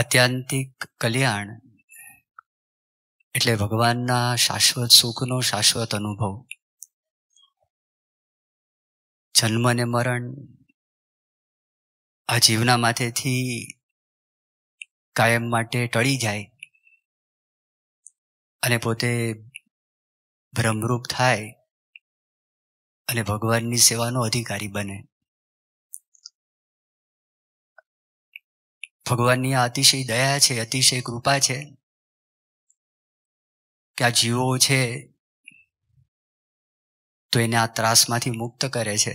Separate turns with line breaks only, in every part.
આત્યંતિક કલ્યાણ એટલે ભગવાનના શાશ્વત સુખનો શાશ્વત અનુભવ જન્મ અને મરણ આ જીવના માથેથી કાયમ માટે ટળી જાય અને પોતે ભ્રમરૂપ થાય અને ભગવાનની સેવાનો અધિકારી બને ભગવાનની આ અતિશય દયા છે અતિશય કૃપા છે કે આ જીવો છે તો એને આ ત્રાસમાંથી મુક્ત કરે છે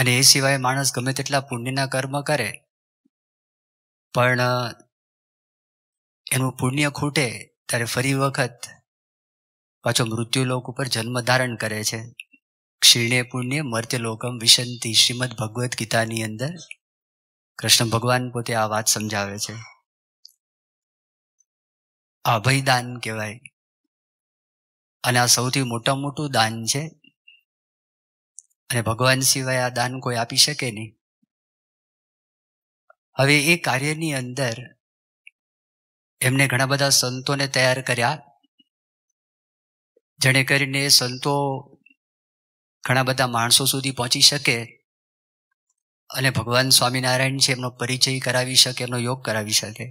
અને એ સિવાય માણસ ગમે તેટલા પુણ્યના કર્મ કરે પણ એનું પુણ્ય ખૂટે ત્યારે ફરી વખત પાછો મૃત્યુલોક ઉપર જન્મ ધારણ કરે છે ક્ષીણે પુણ્ય મર્ત્યલોકમ વિશંતિ શ્રીમદ ભગવદ્ ગીતાની અંદર કૃષ્ણ ભગવાન પોતે આ વાત સમજાવે છે અભયદાન કહેવાય અને આ સૌથી મોટા મોટું દાન છે અને ભગવાન સિવાય આ દાન કોઈ આપી શકે નહીં હવે એ કાર્યની અંદર એમને ઘણા બધા સંતોને તૈયાર કર્યા જેણે કરીને સંતો ઘણા બધા માણસો સુધી પહોંચી શકે અને ભગવાન સ્વામિનારાયણ છે એમનો પરિચય કરાવી શકે એમનો યોગ કરાવી શકે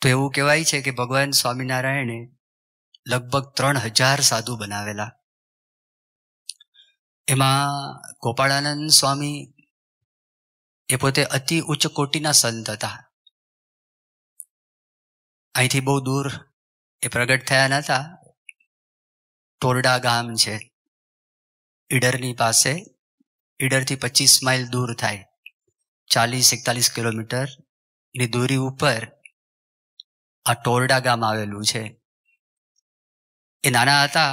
તો એવું કહેવાય છે કે ભગવાન સ્વામિનારાયણે લગભગ ત્રણ હજાર સાધુ બનાવેલા એમાં ગોપાળાનંદ સ્વામી એ પોતે અતિ ઉચ્ચ કોટીના સંત હતા અહીંથી બહુ દૂર એ પ્રગટ થયા નહોતા ટોરડા ગામ છે ઈડરની પાસે ઈડરથી પચીસ માઇલ દૂર થાય ચાલીસ એકતાલીસ કિલોમીટરની દૂરી ઉપર આ ટોરડા ગામ આવેલું છે એ નાના હતા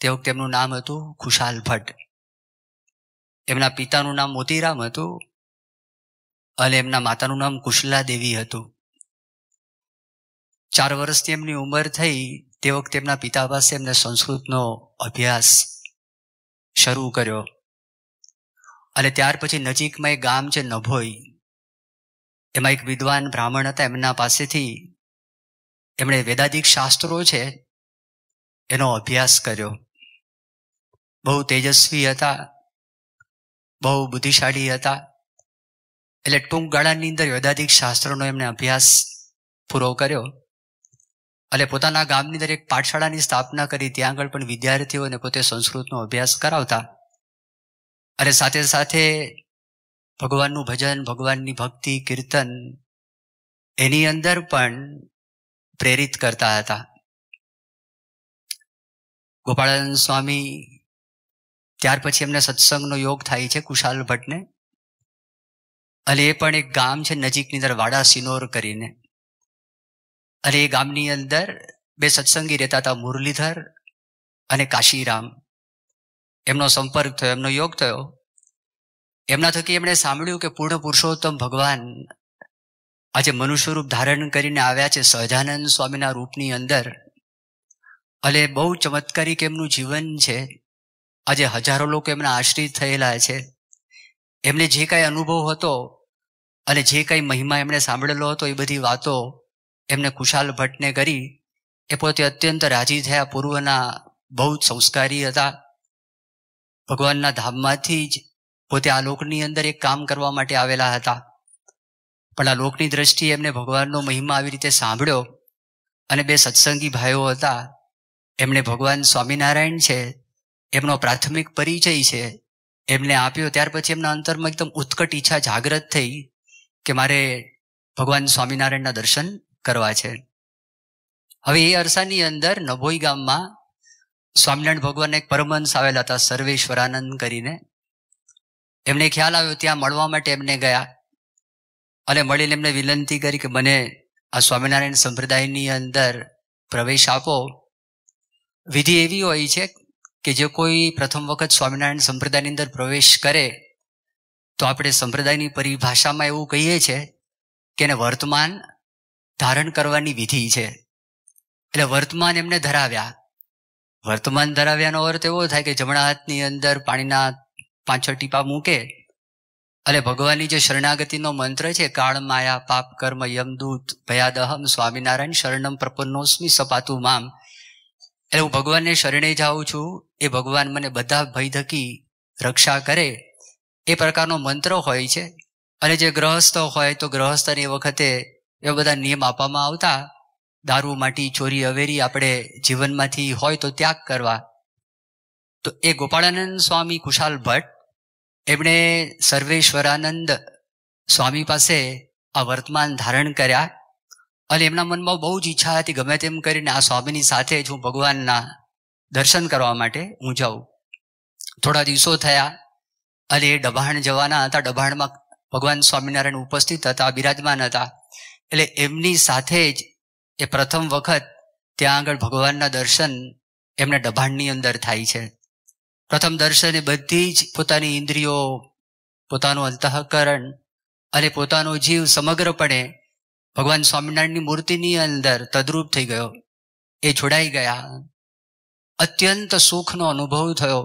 તે વખતે એમનું નામ હતું ખુશાલ ભટ્ટ એમના પિતાનું નામ મોતીરામ હતું અને એમના માતાનું નામ કુશલા દેવી હતું ચાર વર્ષની એમની ઉંમર થઈ તે વખતે એમના પિતા પાસે એમને સંસ્કૃતનો અભ્યાસ શરૂ કર્યો અને ત્યાર પછી નજીકમાં એક ગામ છે નભોઈ એમાં એક વિદ્વાન બ્રાહ્મણ હતા એમના પાસેથી એમણે વેદાધિક શાસ્ત્રો છે એનો અભ્યાસ કર્યો બહુ તેજસ્વી હતા બહુ બુદ્ધિશાળી હતા એટલે ટૂંક ગાળાની અંદર વેદાધિક શાસ્ત્રોનો એમણે અભ્યાસ પૂરો કર્યો અને પોતાના ગામની અંદર એક પાઠશાળાની સ્થાપના કરી ત્યાં આગળ પણ વિદ્યાર્થીઓને પોતે સંસ્કૃતનો અભ્યાસ કરાવતા અને સાથે સાથે ભગવાનનું ભજન ભગવાનની ભક્તિ કીર્તન એની અંદર પણ પ્રેરિત કરતા હતા ગોપાળાનંદ સ્વામી ત્યાર પછી એમને સત્સંગનો યોગ થાય છે કુશાલ ભટ્ટને અને એ પણ એક ગામ છે નજીકની અંદર વાડા સિનોર કરીને અને એ ગામની અંદર બે સત્સંગી રહેતા હતા મુરલીધર અને કાશીરામ એમનો સંપર્ક થયો એમનો યોગ થયો એમના થકી એમણે સાંભળ્યું કે પૂર્ણ પુરુષોત્તમ ભગવાન આજે મનુષ્ય રૂપ ધારણ કરીને આવ્યા છે સહજાનંદ સ્વામીના રૂપની અંદર એટલે બહુ ચમત્કારિક એમનું જીવન છે આજે હજારો લોકો એમના આશ્રિત થયેલા છે એમને જે કાંઈ અનુભવ હતો અને જે કાંઈ મહિમા એમણે સાંભળેલો હતો એ બધી વાતો એમને કુશાલ ભટ્ટને કરી એ પોતે અત્યંત રાજી થયા પૂર્વના બહુ જ સંસ્કારી હતા ભગવાનના ધામમાંથી જ પોતે આ લોકની અંદર એક કામ કરવા માટે આવેલા હતા પણ આ લોકની દ્રષ્ટિએ એમને ભગવાનનો મહિમા આવી રીતે સાંભળ્યો અને બે સત્સંગી ભાઈઓ હતા એમણે ભગવાન સ્વામિનારાયણ છે એમનો પ્રાથમિક પરિચય છે એમને આપ્યો ત્યાર પછી એમના અંતરમાં એકદમ ઉત્કટ ઈચ્છા જાગ્રત થઈ કે મારે ભગવાન સ્વામિનારાયણના દર્શન કરવા છે હવે એ અરસાની અંદર નભોઈ ગામમાં સ્વામિનારાયણ ભગવાન એક પરમહંસ આવેલા હતા સર્વેશ્વરાનંદ કરીને એમને ખ્યાલ આવ્યો ત્યાં મળવા માટે એમને ગયા અને મળીને એમને વિનંતી કરી કે મને આ સ્વામિનારાયણ સંપ્રદાયની અંદર પ્રવેશ આપો વિધિ એવી હોય છે કે જે કોઈ પ્રથમ વખત સ્વામિનારાયણ સંપ્રદાયની અંદર પ્રવેશ કરે તો આપણે સંપ્રદાયની પરિભાષામાં એવું કહીએ છીએ કે એને વર્તમાન ધારણ કરવાની વિધિ છે એટલે વર્તમાન એમને ધરાવ્યા વર્તમાન ધરાવ્યાનો અર્થ એવો થાય કે જમણા હાથની અંદર પાણીના પાંચ છ ટીપા મૂકે અને ભગવાનની જે શરણાગતિનો મંત્ર છે કાળ માયા પાપ કર્મ યમદૂત ભયાદહમ સ્વામિનારાયણ શરણમ પ્રપન્નોસ્મી સપાતુ મામ એટલે હું ભગવાનને શરણે જાઉં છું એ ભગવાન મને બધા ભય થકી રક્ષા કરે એ પ્રકારનો મંત્ર હોય છે અને જે ગ્રહસ્થ હોય તો ગ્રહસ્થની વખતે એવા બધા નિયમ આપવામાં આવતા દારૂ માટી ચોરી અવેરી આપણે જીવનમાંથી હોય તો ત્યાગ કરવા તો એ ગોપાળાનંદ સ્વામી કુશાલ ભટ્ટ એમણે સર્વેશ્વરાનંદ સ્વામી પાસે આ વર્તમાન ધારણ કર્યા અને એમના મનમાં બહુ જ ઈચ્છા હતી ગમે તેમ કરીને આ સ્વામીની સાથે જ હું ભગવાનના દર્શન કરવા માટે હું જાઉં થોડા દિવસો થયા અને એ ડભાણ જવાના હતા ડભાણમાં ભગવાન સ્વામિનારાયણ ઉપસ્થિત હતા બિરાજમાન હતા એટલે એમની સાથે જ એ પ્રથમ વખત ત્યાં આગળ ભગવાનના દર્શન એમને ડભાણની અંદર થાય છે પ્રથમ દર્શને બધી જ પોતાની ઇન્દ્રિયો પોતાનું અંતઃકરણ અને પોતાનો જીવ સમગ્રપણે ભગવાન સ્વામિનારાયણની મૂર્તિની અંદર તદ્રુપ થઈ ગયો એ છોડાઈ ગયા અત્યંત સુખનો અનુભવ થયો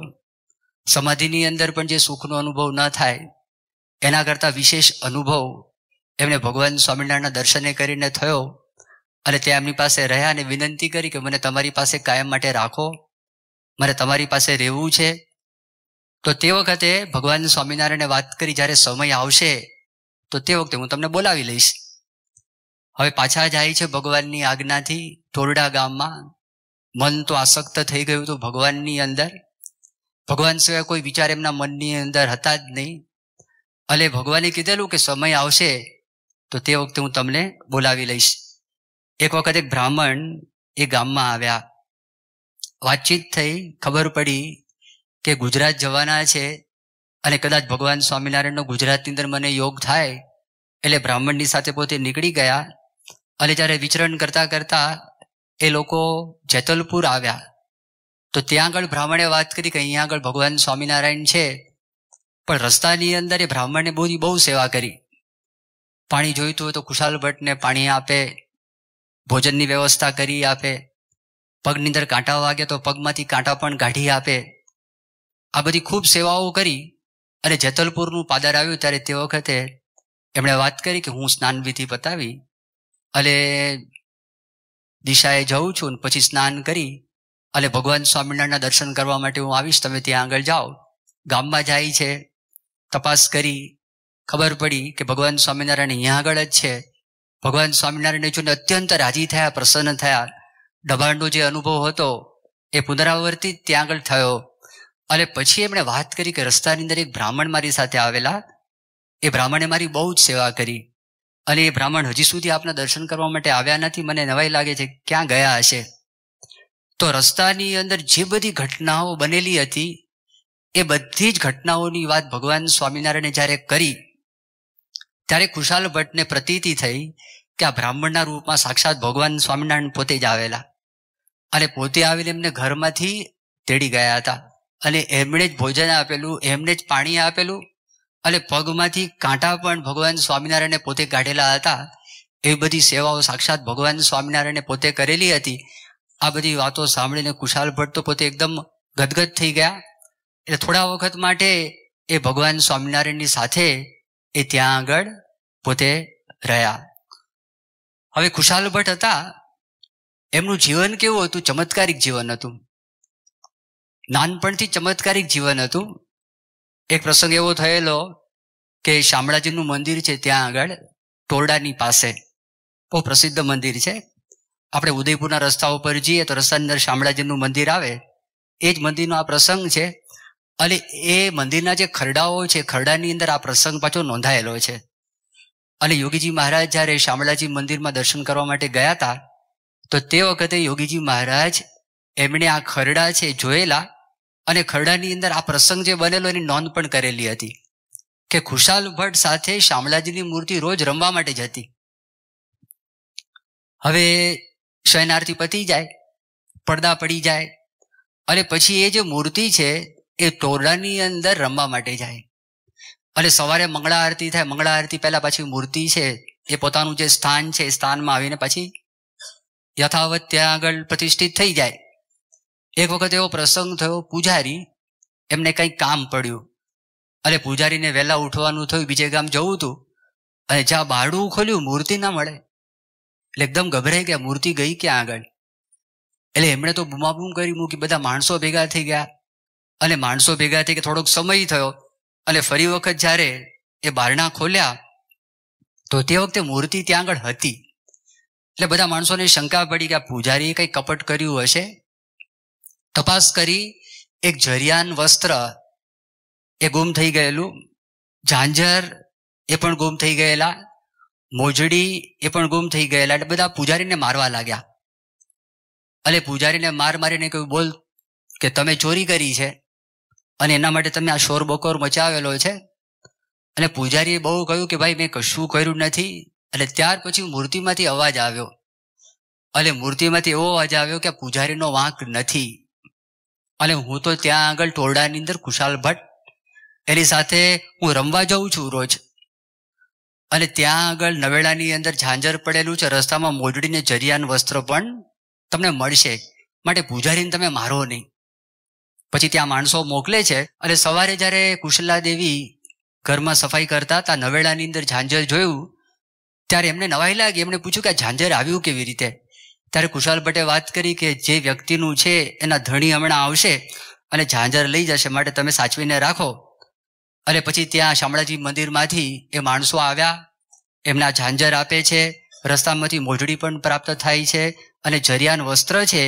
સમાધિની અંદર પણ જે સુખનો અનુભવ ન થાય એના કરતાં વિશેષ અનુભવ એમને ભગવાન સ્વામિનારાયણના દર્શને કરીને થયો અને ત્યાં એમની પાસે રહ્યા અને વિનંતી કરી કે મને તમારી પાસે કાયમ માટે રાખો મને તમારી પાસે રહેવું છે તો તે વખતે ભગવાન સ્વામિનારાયણે વાત કરી જ્યારે સમય આવશે તો તે વખતે હું તમને બોલાવી લઈશ હવે પાછા જાય છે ભગવાનની આજ્ઞાથી ટોરડા ગામમાં મન તો આસક્ત થઈ ગયું હતું ભગવાનની અંદર ભગવાન સિવાય કોઈ વિચાર એમના મનની અંદર હતા જ નહીં એટલે ભગવાને કીધેલું કે સમય આવશે તો તે વખતે હું તમને બોલાવી લઈશ એક વખત એક બ્રાહ્મણ એ ગામમાં આવ્યા વાતચીત થઈ ખબર પડી કે ગુજરાત જવાના છે અને કદાચ ભગવાન સ્વામિનારાયણનો ગુજરાતની અંદર મને યોગ થાય એટલે બ્રાહ્મણની સાથે પોતે નીકળી ગયા અને જ્યારે વિચરણ કરતા કરતા એ લોકો જેતલપુર આવ્યા તો ત્યાં આગળ બ્રાહ્મણે વાત કરી કે અહીંયા આગળ ભગવાન સ્વામિનારાયણ છે પણ રસ્તાની અંદર એ બ્રાહ્મણે બહુ બહુ સેવા કરી પાણી જોઈતું હોય તો ખુશાલ ભટ્ટને પાણી આપે ભોજનની વ્યવસ્થા કરી આપે પગની અંદર કાંટા વાગે તો પગમાંથી કાંટા પણ કાઢી આપે આ બધી ખૂબ સેવાઓ કરી અને જેતલપુરનું પાદર આવ્યું ત્યારે તે વખતે એમણે વાત કરી કે હું સ્નાન વિધિ પતાવી અને દિશાએ જઉં છું ને પછી સ્નાન કરી અને ભગવાન સ્વામિનારાયણના દર્શન કરવા માટે હું આવીશ તમે ત્યાં આગળ જાઓ ગામમાં જાય છે તપાસ કરી ખબર પડી કે ભગવાન સ્વામિનારાયણ અહીંયા આગળ જ છે ભગવાન સ્વામિનારાયણને જોઈને અત્યંત રાજી થયા પ્રસન્ન થયા દબાણનો જે અનુભવ હતો એ પુનરાવર્તિત ત્યાં આગળ થયો અને પછી એમણે વાત કરી કે રસ્તાની અંદર એક બ્રાહ્મણ મારી સાથે આવેલા એ બ્રાહ્મણે મારી બહુ જ સેવા કરી અને એ બ્રાહ્મણ હજી સુધી આપના દર્શન કરવા માટે આવ્યા નથી મને નવાઈ લાગે છે ક્યાં ગયા હશે તો રસ્તાની અંદર જે બધી ઘટનાઓ બનેલી હતી એ બધી જ ઘટનાઓની વાત ભગવાન સ્વામિનારાયણે જ્યારે કરી ત્યારે કુશાલ ભટ્ટને પ્રતીતિ થઈ કે આ બ્રાહ્મણના રૂપમાં સાક્ષાત ભગવાન સ્વામિનારાયણ પોતે જ આવેલા અને પોતે આવીને એમને ઘરમાંથી તેડી ગયા હતા અને એમણે જ ભોજન આપેલું એમને જ પાણી આપેલું અને પગમાંથી કાંટા પણ ભગવાન સ્વામિનારાયણે પોતે કાઢેલા હતા એ બધી સેવાઓ સાક્ષાત ભગવાન સ્વામિનારાયણે પોતે કરેલી હતી આ બધી વાતો સાંભળીને કુશાલ ભટ્ટ તો પોતે એકદમ ગદગદ થઈ ગયા એટલે થોડા વખત માટે એ ભગવાન સ્વામિનારાયણની સાથે એ ત્યાં આગળ પોતે રહ્યા હવે ખુશાલ ભટ્ટ હતા એમનું જીવન કેવું હતું ચમત્કારિક જીવન હતું નાનપણથી ચમત્કારિક જીવન હતું એક પ્રસંગ એવો થયેલો કે શામળાજીનું મંદિર છે ત્યાં આગળ ટોરડાની પાસે બહુ પ્રસિદ્ધ મંદિર છે આપણે ઉદયપુરના રસ્તા ઉપર જઈએ તો રસ્તાની અંદર શામળાજીનું મંદિર આવે એ જ મંદિરનો આ પ્રસંગ છે અને એ મંદિરના જે ખરડાઓ છે ખરડાની અંદર આ પ્રસંગ પાછો નોંધાયેલો છે અને યોગીજી મહારાજ જ્યારે શામળાજી મંદિરમાં દર્શન કરવા માટે ગયા હતા તો તે વખતે યોગીજી મહારાજ એમણે આ ખરડા છે જોયેલા અને ખરડાની અંદર આ પ્રસંગ જે બનેલો એની નોંધ પણ કરેલી હતી કે ખુશાલ ભટ્ટ સાથે શામળાજીની મૂર્તિ રોજ રમવા માટે જતી હવે શયનાર્થી પતી જાય પડદા પડી જાય અને પછી એ જે મૂર્તિ છે એ તોરડાની અંદર રમવા માટે જાય એટલે સવારે મંગળા આરતી થાય મંગળા આરતી પહેલા પાછી મૂર્તિ છે એ પોતાનું જે સ્થાન છે એ સ્થાનમાં આવીને પછી યથાવત ત્યાં આગળ પ્રતિષ્ઠિત થઈ જાય એક વખત એવો પ્રસંગ થયો પૂજારી એમને કંઈક કામ પડ્યું એટલે પૂજારીને વહેલા ઉઠવાનું થયું બીજે ગામ જવું હતું અને જ્યાં બારડું ખોલ્યું મૂર્તિ ના મળે એટલે એકદમ ગભરાઈ ગયા મૂર્તિ ગઈ ક્યાં આગળ એટલે એમણે તો બૂમાબૂમ કરી મૂકી બધા માણસો ભેગા થઈ ગયા અને માણસો ભેગા થઈ કે થોડોક સમય થયો અને ફરી વખત જ્યારે એ બારણા ખોલ્યા તો તે વખતે મૂર્તિ ત્યાં આગળ હતી એટલે બધા માણસોને શંકા પડી કે આ પૂજારીએ કંઈ કપટ કર્યું હશે તપાસ કરી એક જરિયાન વસ્ત્ર એ ગુમ થઈ ગયેલું ઝાંઝર એ પણ ગુમ થઈ ગયેલા મોજડી એ પણ ગુમ થઈ ગયેલા એટલે બધા પૂજારીને મારવા લાગ્યા એટલે પૂજારીને માર મારીને કહ્યું બોલ કે તમે ચોરી કરી છે અને એના માટે તમે આ શોર બકોર મચાવેલો છે અને પૂજારીએ બહુ કહ્યું કે ભાઈ મેં કશું કર્યું નથી અને ત્યાર પછી મૂર્તિમાંથી અવાજ આવ્યો અને મૂર્તિમાંથી એવો અવાજ આવ્યો કે પૂજારીનો વાંક નથી અને હું તો ત્યાં આગળ ટોરડાની અંદર કુશાલ ભટ્ટ એની સાથે હું રમવા જાઉં છું રોજ અને ત્યાં આગળ નવેડાની અંદર ઝાંઝર પડેલું છે રસ્તામાં મોજડીને જરિયાન વસ્ત્ર પણ તમને મળશે માટે પૂજારીને તમે મારો નહીં પછી ત્યાં માણસો મોકલે છે અને સવારે જ્યારે કુશલા દેવી ઘરમાં સફાઈ કરતા હતા નવેડાની અંદર ઝાંઝર જોયું ત્યારે એમને નવાઈ લાગી એમણે પૂછ્યું કે ઝાંઝર આવ્યું કેવી રીતે ત્યારે કુશાલ ભટ્ટે વાત કરી કે જે વ્યક્તિનું છે એના ધણી હમણાં આવશે અને ઝાંઝર લઈ જશે માટે તમે સાચવીને રાખો અને પછી ત્યાં શામળાજી મંદિરમાંથી એ માણસો આવ્યા એમના ઝાંઝર આપે છે રસ્તામાંથી મોજડી પણ પ્રાપ્ત થાય છે અને જરિયાન વસ્ત્ર છે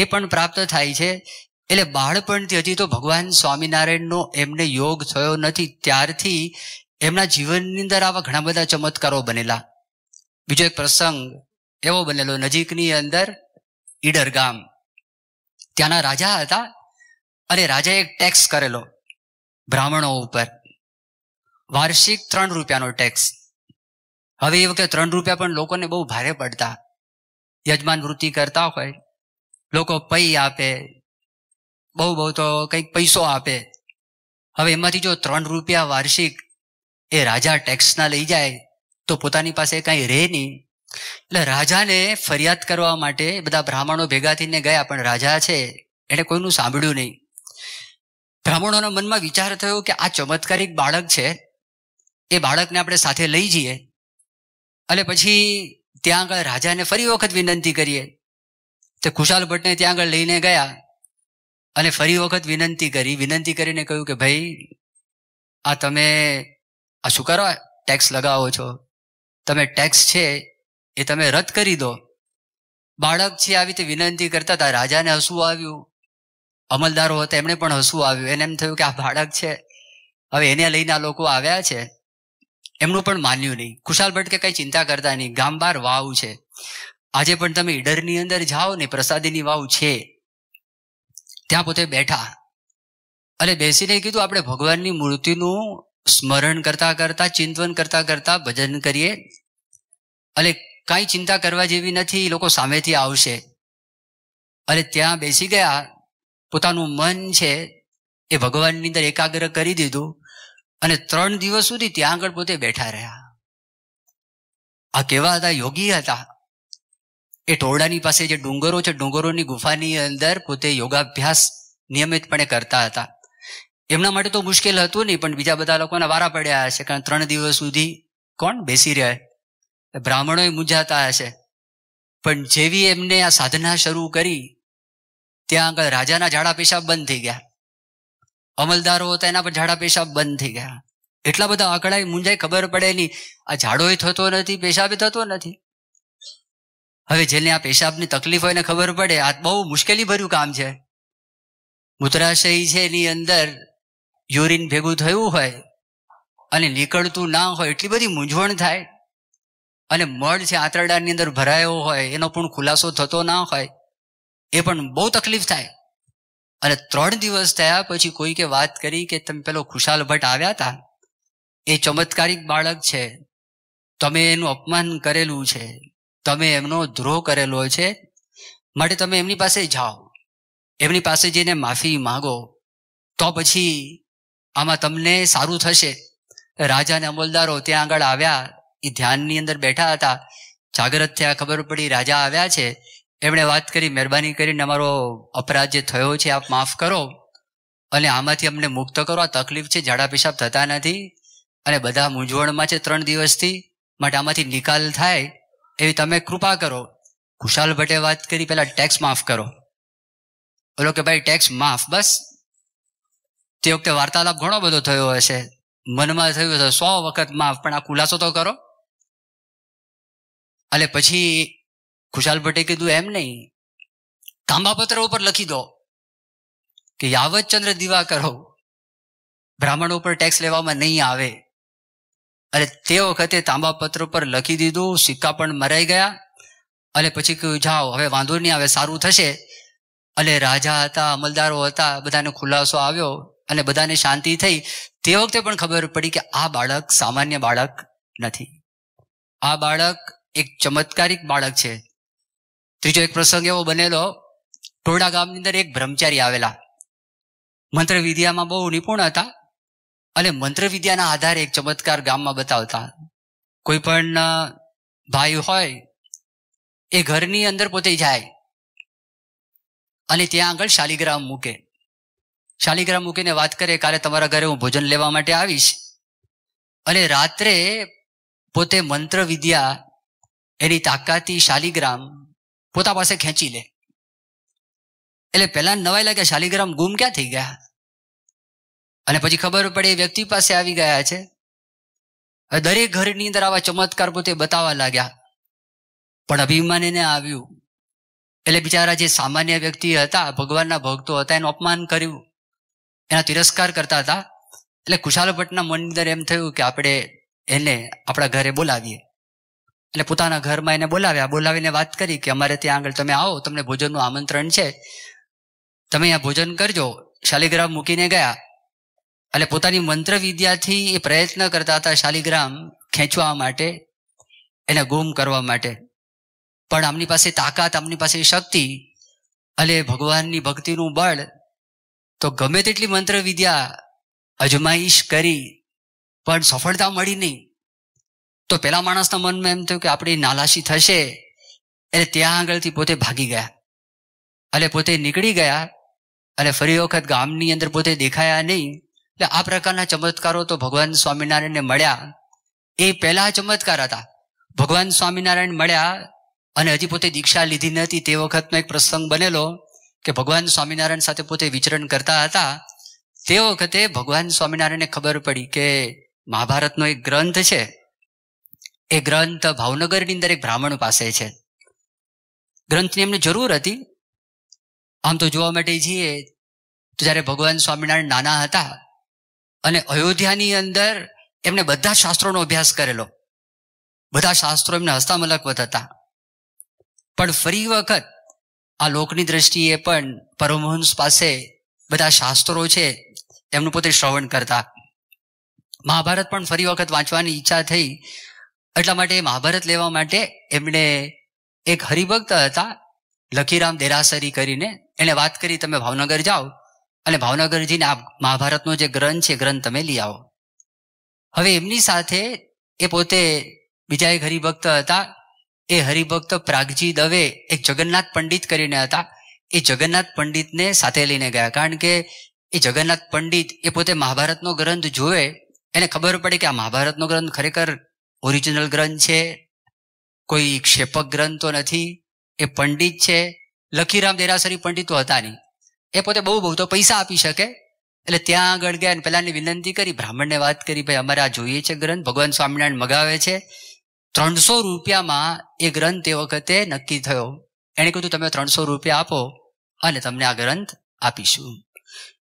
એ પણ પ્રાપ્ત થાય છે એટલે બાળપણથી હજી તો ભગવાન સ્વામિનારાયણનો એમને યોગ થયો નથી ત્યારથી એમના જીવનની અંદર આવા ઘણા બધા ચમત્કારો બનેલા બીજો એક પ્રસંગ એવો બનેલો નજીકની અંદર ઈડર ગામ ત્યાંના રાજા હતા અને રાજાએ એક ટેક્સ કરેલો બ્રાહ્મણો ઉપર વાર્ષિક ત્રણ રૂપિયાનો ટેક્સ હવે એ વખતે ત્રણ રૂપિયા પણ લોકોને બહુ ભારે પડતા યજમાન વૃત્તિ કરતા હોય લોકો પૈ આપે બહુ બહુ તો કંઈક પૈસો આપે હવે એમાંથી જો ત્રણ રૂપિયા વાર્ષિક એ રાજા ટેક્સના લઈ જાય તો પોતાની પાસે કાંઈ રહે નહીં એટલે રાજાને ફરિયાદ કરવા માટે બધા બ્રાહ્મણો ભેગા થઈને ગયા પણ રાજા છે એને કોઈનું સાંભળ્યું નહીં બ્રાહ્મણોના મનમાં વિચાર થયો કે આ ચમત્કારિક બાળક છે એ બાળકને આપણે સાથે લઈ જઈએ અને પછી ત્યાં આગળ રાજાને ફરી વખત વિનંતી કરીએ તે ખુશાલ ભટ્ટને ત્યાં આગળ લઈને ગયા અને ફરી વખત વિનંતી કરી વિનંતી કરીને કહ્યું કે ભાઈ આ તમે આ શું કરો ટેક્સ લગાવો છો તમે ટેક્સ છે એ તમે રદ કરી દો બાળક છે આવી રીતે વિનંતી કરતા હતા રાજાને હસવું આવ્યું અમલદારો હતા એમણે પણ હસવું આવ્યું એને એમ થયું કે આ બાળક છે હવે એને લઈને આ લોકો આવ્યા છે એમનું પણ માન્યું નહીં ખુશાલ ભટ્ટ કે કંઈ ચિંતા કરતા નહીં ગામ બહાર વાવ છે આજે પણ તમે ઈડરની અંદર જાઓ ને પ્રસાદીની વાવ છે ત્યાં પોતે બેઠા અને બેસીને કીધું આપણે ભગવાનની મૂર્તિનું સ્મરણ કરતા કરતા ચિંતન કરતા કરતા ભજન કરીએ અને કાંઈ ચિંતા કરવા જેવી નથી લોકો સામેથી આવશે અને ત્યાં બેસી ગયા પોતાનું મન છે એ ભગવાનની અંદર એકાગ્ર કરી દીધું અને ત્રણ દિવસ સુધી ત્યાં આગળ પોતે બેઠા રહ્યા આ કેવા હતા યોગી હતા એ ટોળાની પાસે જે ડુંગરો છે ડુંગરોની ગુફાની અંદર પોતે યોગાભ્યાસ નિયમિતપણે કરતા હતા એમના માટે તો મુશ્કેલ હતું નહીં પણ બીજા બધા લોકોના વારા પડ્યા હશે કારણ ત્રણ દિવસ સુધી કોણ બેસી રહ્યા બ્રાહ્મણોએ મૂંઝાતા હશે પણ જેવી એમને આ સાધના શરૂ કરી ત્યાં આગળ રાજાના ઝાડા પેશાબ બંધ થઈ ગયા અમલદારો હતા એના પર ઝાડા પેશાબ બંધ થઈ ગયા એટલા બધા આંકડા મૂંઝાય ખબર પડે નહીં આ ઝાડોય થતો નથી પેશાબે થતો નથી હવે જેને આ પેશાબની તકલીફ હોય ને ખબર પડે આ બહુ મુશ્કેલી ભર્યું કામ છે મૂત્રાશય છે એની અંદર યુરિન ભેગું થયું હોય અને નીકળતું ના હોય એટલી બધી મૂંઝવણ થાય અને મળ છે આંતરડાની અંદર ભરાયો હોય એનો પણ ખુલાસો થતો ના હોય એ પણ બહુ તકલીફ થાય અને ત્રણ દિવસ થયા પછી કોઈકે વાત કરી કે તમે પેલો ખુશાલ ભટ્ટ આવ્યા હતા એ ચમત્કારિક બાળક છે તમે એનું અપમાન કરેલું છે તમે એમનો ધ્રોહ કરેલો છે માટે તમે એમની પાસે જાઓ એમની પાસે જઈને માફી માગો તો પછી આમાં તમને સારું થશે રાજાને અમલદારો ત્યાં આગળ આવ્યા એ ધ્યાનની અંદર બેઠા હતા જાગ્રત થયા ખબર પડી રાજા આવ્યા છે એમણે વાત કરી મહેરબાની કરીને અમારો અપરાધ જે થયો છે આપ માફ કરો અને આમાંથી અમને મુક્ત કરો આ તકલીફ છે ઝાડા પેશાબ થતા નથી અને બધા મૂંઝવણમાં છે ત્રણ દિવસથી માટે આમાંથી નિકાલ થાય એવી તમે કૃપા કરો કુશાલ ભટ્ટે વાત કરી પહેલા ટેક્સ માફ કરો બોલો કે ભાઈ ટેક્સ માફ બસ તે વખતે વાર્તાલાપ ઘણો બધો થયો હશે મનમાં થયું હશે સો વખત માફ પણ આ ખુલાસો તો કરો એટલે પછી ખુશાલ ભટ્ટે કીધું એમ નહીં તાંબાપત્ર ઉપર લખી દો કે યાવત ચંદ્ર દીવા કરો બ્રાહ્મણો ઉપર ટેક્સ લેવામાં નહીં આવે અરે તે વખતે તાંબા પત્ર પર લખી દીધું સિક્કા પણ મરાઈ ગયા અને પછી કહ્યું જાઓ હવે વાંધો નહીં આવે સારું થશે અને રાજા હતા અમલદારો હતા બધાને ખુલાસો આવ્યો અને બધાને શાંતિ થઈ તે વખતે પણ ખબર પડી કે આ બાળક સામાન્ય બાળક નથી આ બાળક એક ચમત્કારિક બાળક છે ત્રીજો એક પ્રસંગ એવો બનેલો ટોરડા ગામની અંદર એક બ્રહ્મચારી આવેલા મંત્ર વિદ્યામાં બહુ નિપુણ હતા અને મંત્ર વિદ્યાના આધારે એક ચમત્કાર ગામમાં બતાવતા કોઈ પણ ભાઈ હોય એ ઘરની અંદર પોતે જાય અને ત્યાં આગળ શાલિગ્રામ મૂકે શાલિગ્રામ મૂકીને વાત કરે કાલે તમારા ઘરે હું ભોજન લેવા માટે આવીશ અને રાત્રે પોતે મંત્ર વિદ્યા એની તાકાતી શાલિગ્રામ પોતા પાસે ખેંચી લે એટલે પહેલા નવાઈ લાગ્યા શાલિગ્રામ ગુમ ક્યાં થઈ ગયા અને પછી ખબર પડે એ વ્યક્તિ પાસે આવી ગયા છે દરેક ઘરની અંદર આવા ચમત્કાર પોતે બતાવવા લાગ્યા પણ અભિમાનીને આવ્યું એટલે બિચારા જે સામાન્ય વ્યક્તિ હતા ભગવાનના ભક્તો હતા એનું અપમાન કર્યું એના તિરસ્કાર કરતા હતા એટલે ખુશાલભટ્ટના મન અંદર એમ થયું કે આપણે એને આપણા ઘરે બોલાવીએ એટલે પોતાના ઘરમાં એને બોલાવ્યા બોલાવીને વાત કરી કે અમારે ત્યાં આગળ તમે આવો તમને ભોજનનું આમંત્રણ છે તમે અહીંયા ભોજન કરજો શાલિગ્રામ મૂકીને ગયા એટલે પોતાની મંત્ર વિદ્યાથી એ પ્રયત્ન કરતા હતા શાલીગ્રામ ખેંચવા માટે એને ગુમ કરવા માટે પણ આમની પાસે તાકાત આમની પાસે શક્તિ એટલે ભગવાનની ભક્તિનું બળ તો ગમે તેટલી મંત્ર વિદ્યા અજમાઈશ કરી પણ સફળતા મળી નહીં તો પેલા માણસના મનમાં એમ થયું કે આપણી નાલાશી થશે એટલે ત્યાં આગળથી પોતે ભાગી ગયા એટલે પોતે નીકળી ગયા અને ફરી વખત ગામની અંદર પોતે દેખાયા નહીં આ પ્રકારના ચમત્કારો તો ભગવાન સ્વામિનારાયણને મળ્યા એ પહેલા ચમત્કાર હતા ભગવાન સ્વામિનારાયણ મળ્યા અને હજી પોતે દીક્ષા લીધી નથી તે વખતનો એક પ્રસંગ બનેલો કે ભગવાન સ્વામિનારાયણ સાથે પોતે વિચરણ કરતા હતા તે વખતે ભગવાન સ્વામિનારાયણને ખબર પડી કે મહાભારતનો એક ગ્રંથ છે એ ગ્રંથ ભાવનગરની અંદર એક બ્રાહ્મણ પાસે છે ગ્રંથની એમને જરૂર હતી આમ તો જોવા માટે જઈએ તો જ્યારે ભગવાન સ્વામિનારાયણ નાના હતા અને અયોધ્યાની અંદર એમને બધા શાસ્ત્રોનો અભ્યાસ કરેલો બધા શાસ્ત્રો એમને હસ્તામલકવત હતા પણ ફરી વખત આ લોકની દ્રષ્ટિએ પણ પરમહંસ પાસે બધા શાસ્ત્રો છે એમનું પોતે શ્રવણ કરતા મહાભારત પણ ફરી વખત વાંચવાની ઈચ્છા થઈ એટલા માટે મહાભારત લેવા માટે એમણે એક હરિભક્ત હતા લખીરામ દેરાસરી કરીને એને વાત કરી તમે ભાવનગર જાઓ અને ભાવનગરજીને આ મહાભારતનો જે ગ્રંથ છે ગ્રંથ તમે લઈ આવો હવે એમની સાથે એ પોતે બીજા એક હરિભક્ત હતા એ હરિભક્ત પ્રાગજી દવે એક જગન્નાથ પંડિત કરીને હતા એ જગન્નાથ પંડિતને સાથે લઈને ગયા કારણ કે એ જગન્નાથ પંડિત એ પોતે મહાભારતનો ગ્રંથ જોવે એને ખબર પડે કે આ મહાભારતનો ગ્રંથ ખરેખર ઓરિજિનલ ગ્રંથ છે કોઈ ક્ષેપક ગ્રંથ તો નથી એ પંડિત છે લખીરામ દેરાસરી પંડિત તો હતા નહીં એ પોતે બહુ બહુ તો પૈસા આપી શકે એટલે ત્યાં આગળ ગયા અને પેલાની વિનંતી કરી બ્રાહ્મણને વાત કરી ભાઈ અમારે આ જોઈએ છે ગ્રંથ ભગવાન સ્વામિનારાયણ મગાવે છે ત્રણસો રૂપિયામાં એ ગ્રંથ એ વખતે નક્કી થયો એણે કીધું તમે ત્રણસો રૂપિયા આપો અને તમને આ ગ્રંથ આપીશું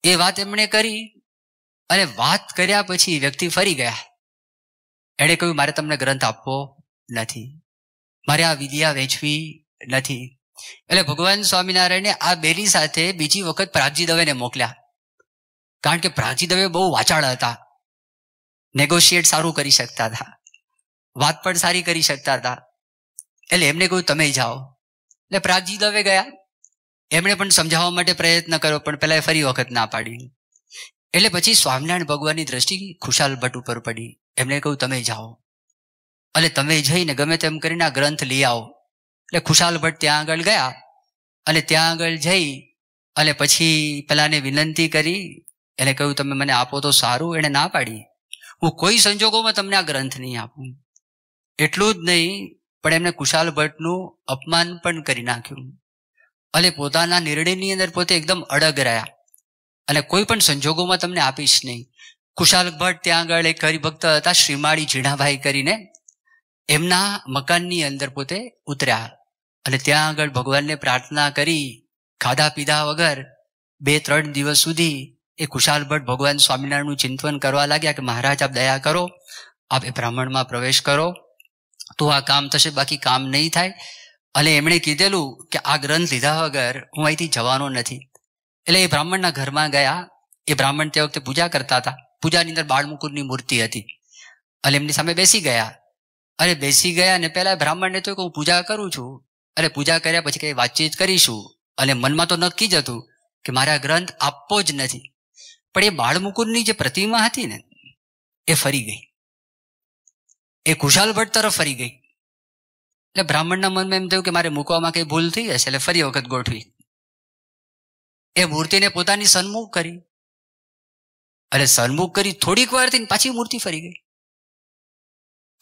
એ વાત એમણે કરી અને વાત કર્યા પછી વ્યક્તિ ફરી ગયા એણે કહ્યું મારે તમને ગ્રંથ આપવો નથી મારે આ વિદ્યા વેચવી નથી એટલે ભગવાન સ્વામિનારાયણે આ બેની સાથે બીજી વખત પ્રાગજી દવેને મોકલ્યા કારણ કે પ્રાગજી દવે બહુ વાચાળ હતા નેગોશિએટ સારું કરી શકતા હતા વાત પણ સારી કરી શકતા હતા એટલે એમને કહ્યું તમે જાઓ એટલે પ્રાગજી દવે ગયા એમણે પણ સમજાવવા માટે પ્રયત્ન કર્યો પણ પેલા ફરી વખત ના પાડી એટલે પછી સ્વામિનારાયણ ભગવાનની દ્રષ્ટિ ખુશાલ ભટ્ટ ઉપર પડી એમણે કહ્યું તમે જાઓ એટલે તમે જઈને ગમે તેમ કરીને આ ગ્રંથ લઈ આવો એટલે ખુશાલ ભટ્ટ ત્યાં આગળ ગયા અને ત્યાં આગળ જઈ અને પછી પેલાને વિનંતી કરી એટલે કહ્યું તમે મને આપો તો સારું એણે ના પાડી હું કોઈ સંજોગોમાં તમને આ ગ્રંથ નહીં આપું એટલું જ નહીં પણ એમને કુશાલ ભટ્ટનું અપમાન પણ કરી નાખ્યું અને પોતાના નિર્ણયની અંદર પોતે એકદમ અડગ રહ્યા અને કોઈ પણ સંજોગોમાં તમને આપીશ નહીં કુશાલ ભટ્ટ ત્યાં આગળ એક હરિભક્ત હતા શ્રીમાળી ઝીણાભાઈ કરીને એમના મકાનની અંદર પોતે ઉતર્યા અને ત્યાં આગળ ભગવાનને પ્રાર્થના કરી ખાધા પીધા વગર બે ત્રણ દિવસ સુધી એ કુશાલ ભટ્ટ ભગવાન સ્વામિનારાયણનું ચિંતન કરવા લાગ્યા કે મહારાજ આપ દયા કરો આપ એ બ્રાહ્મણમાં પ્રવેશ કરો તો આ કામ થશે બાકી કામ નહીં થાય અને એમણે કીધેલું કે આ ગ્રંથ લીધા વગર હું અહીંથી જવાનો નથી એટલે એ બ્રાહ્મણના ઘરમાં ગયા એ બ્રાહ્મણ તે વખતે પૂજા કરતા હતા પૂજાની અંદર બાળમુકુરની મૂર્તિ હતી અને એમની સામે બેસી ગયા અરે બેસી ગયા ને પહેલા બ્રાહ્મણને તો હું પૂજા કરું છું અરે પૂજા કર્યા પછી કંઈ વાતચીત કરીશું અને મનમાં તો નક્કી જ હતું કે મારા ગ્રંથ આપવો જ નથી પણ એ બાળમુકુદની જે પ્રતિમા હતી ને એ ફરી ગઈ એ ખુશાલ ભટ્ટ તરફ ફરી ગઈ એટલે બ્રાહ્મણના મનમાં એમ થયું કે મારે મૂકવામાં કંઈ ભૂલ થઈ હશે એટલે ફરી વખત ગોઠવી એ મૂર્તિને પોતાની સન્મુખ કરી અને સન્મુખ કરી થોડીક વાર થઈને પાછી મૂર્તિ ફરી ગઈ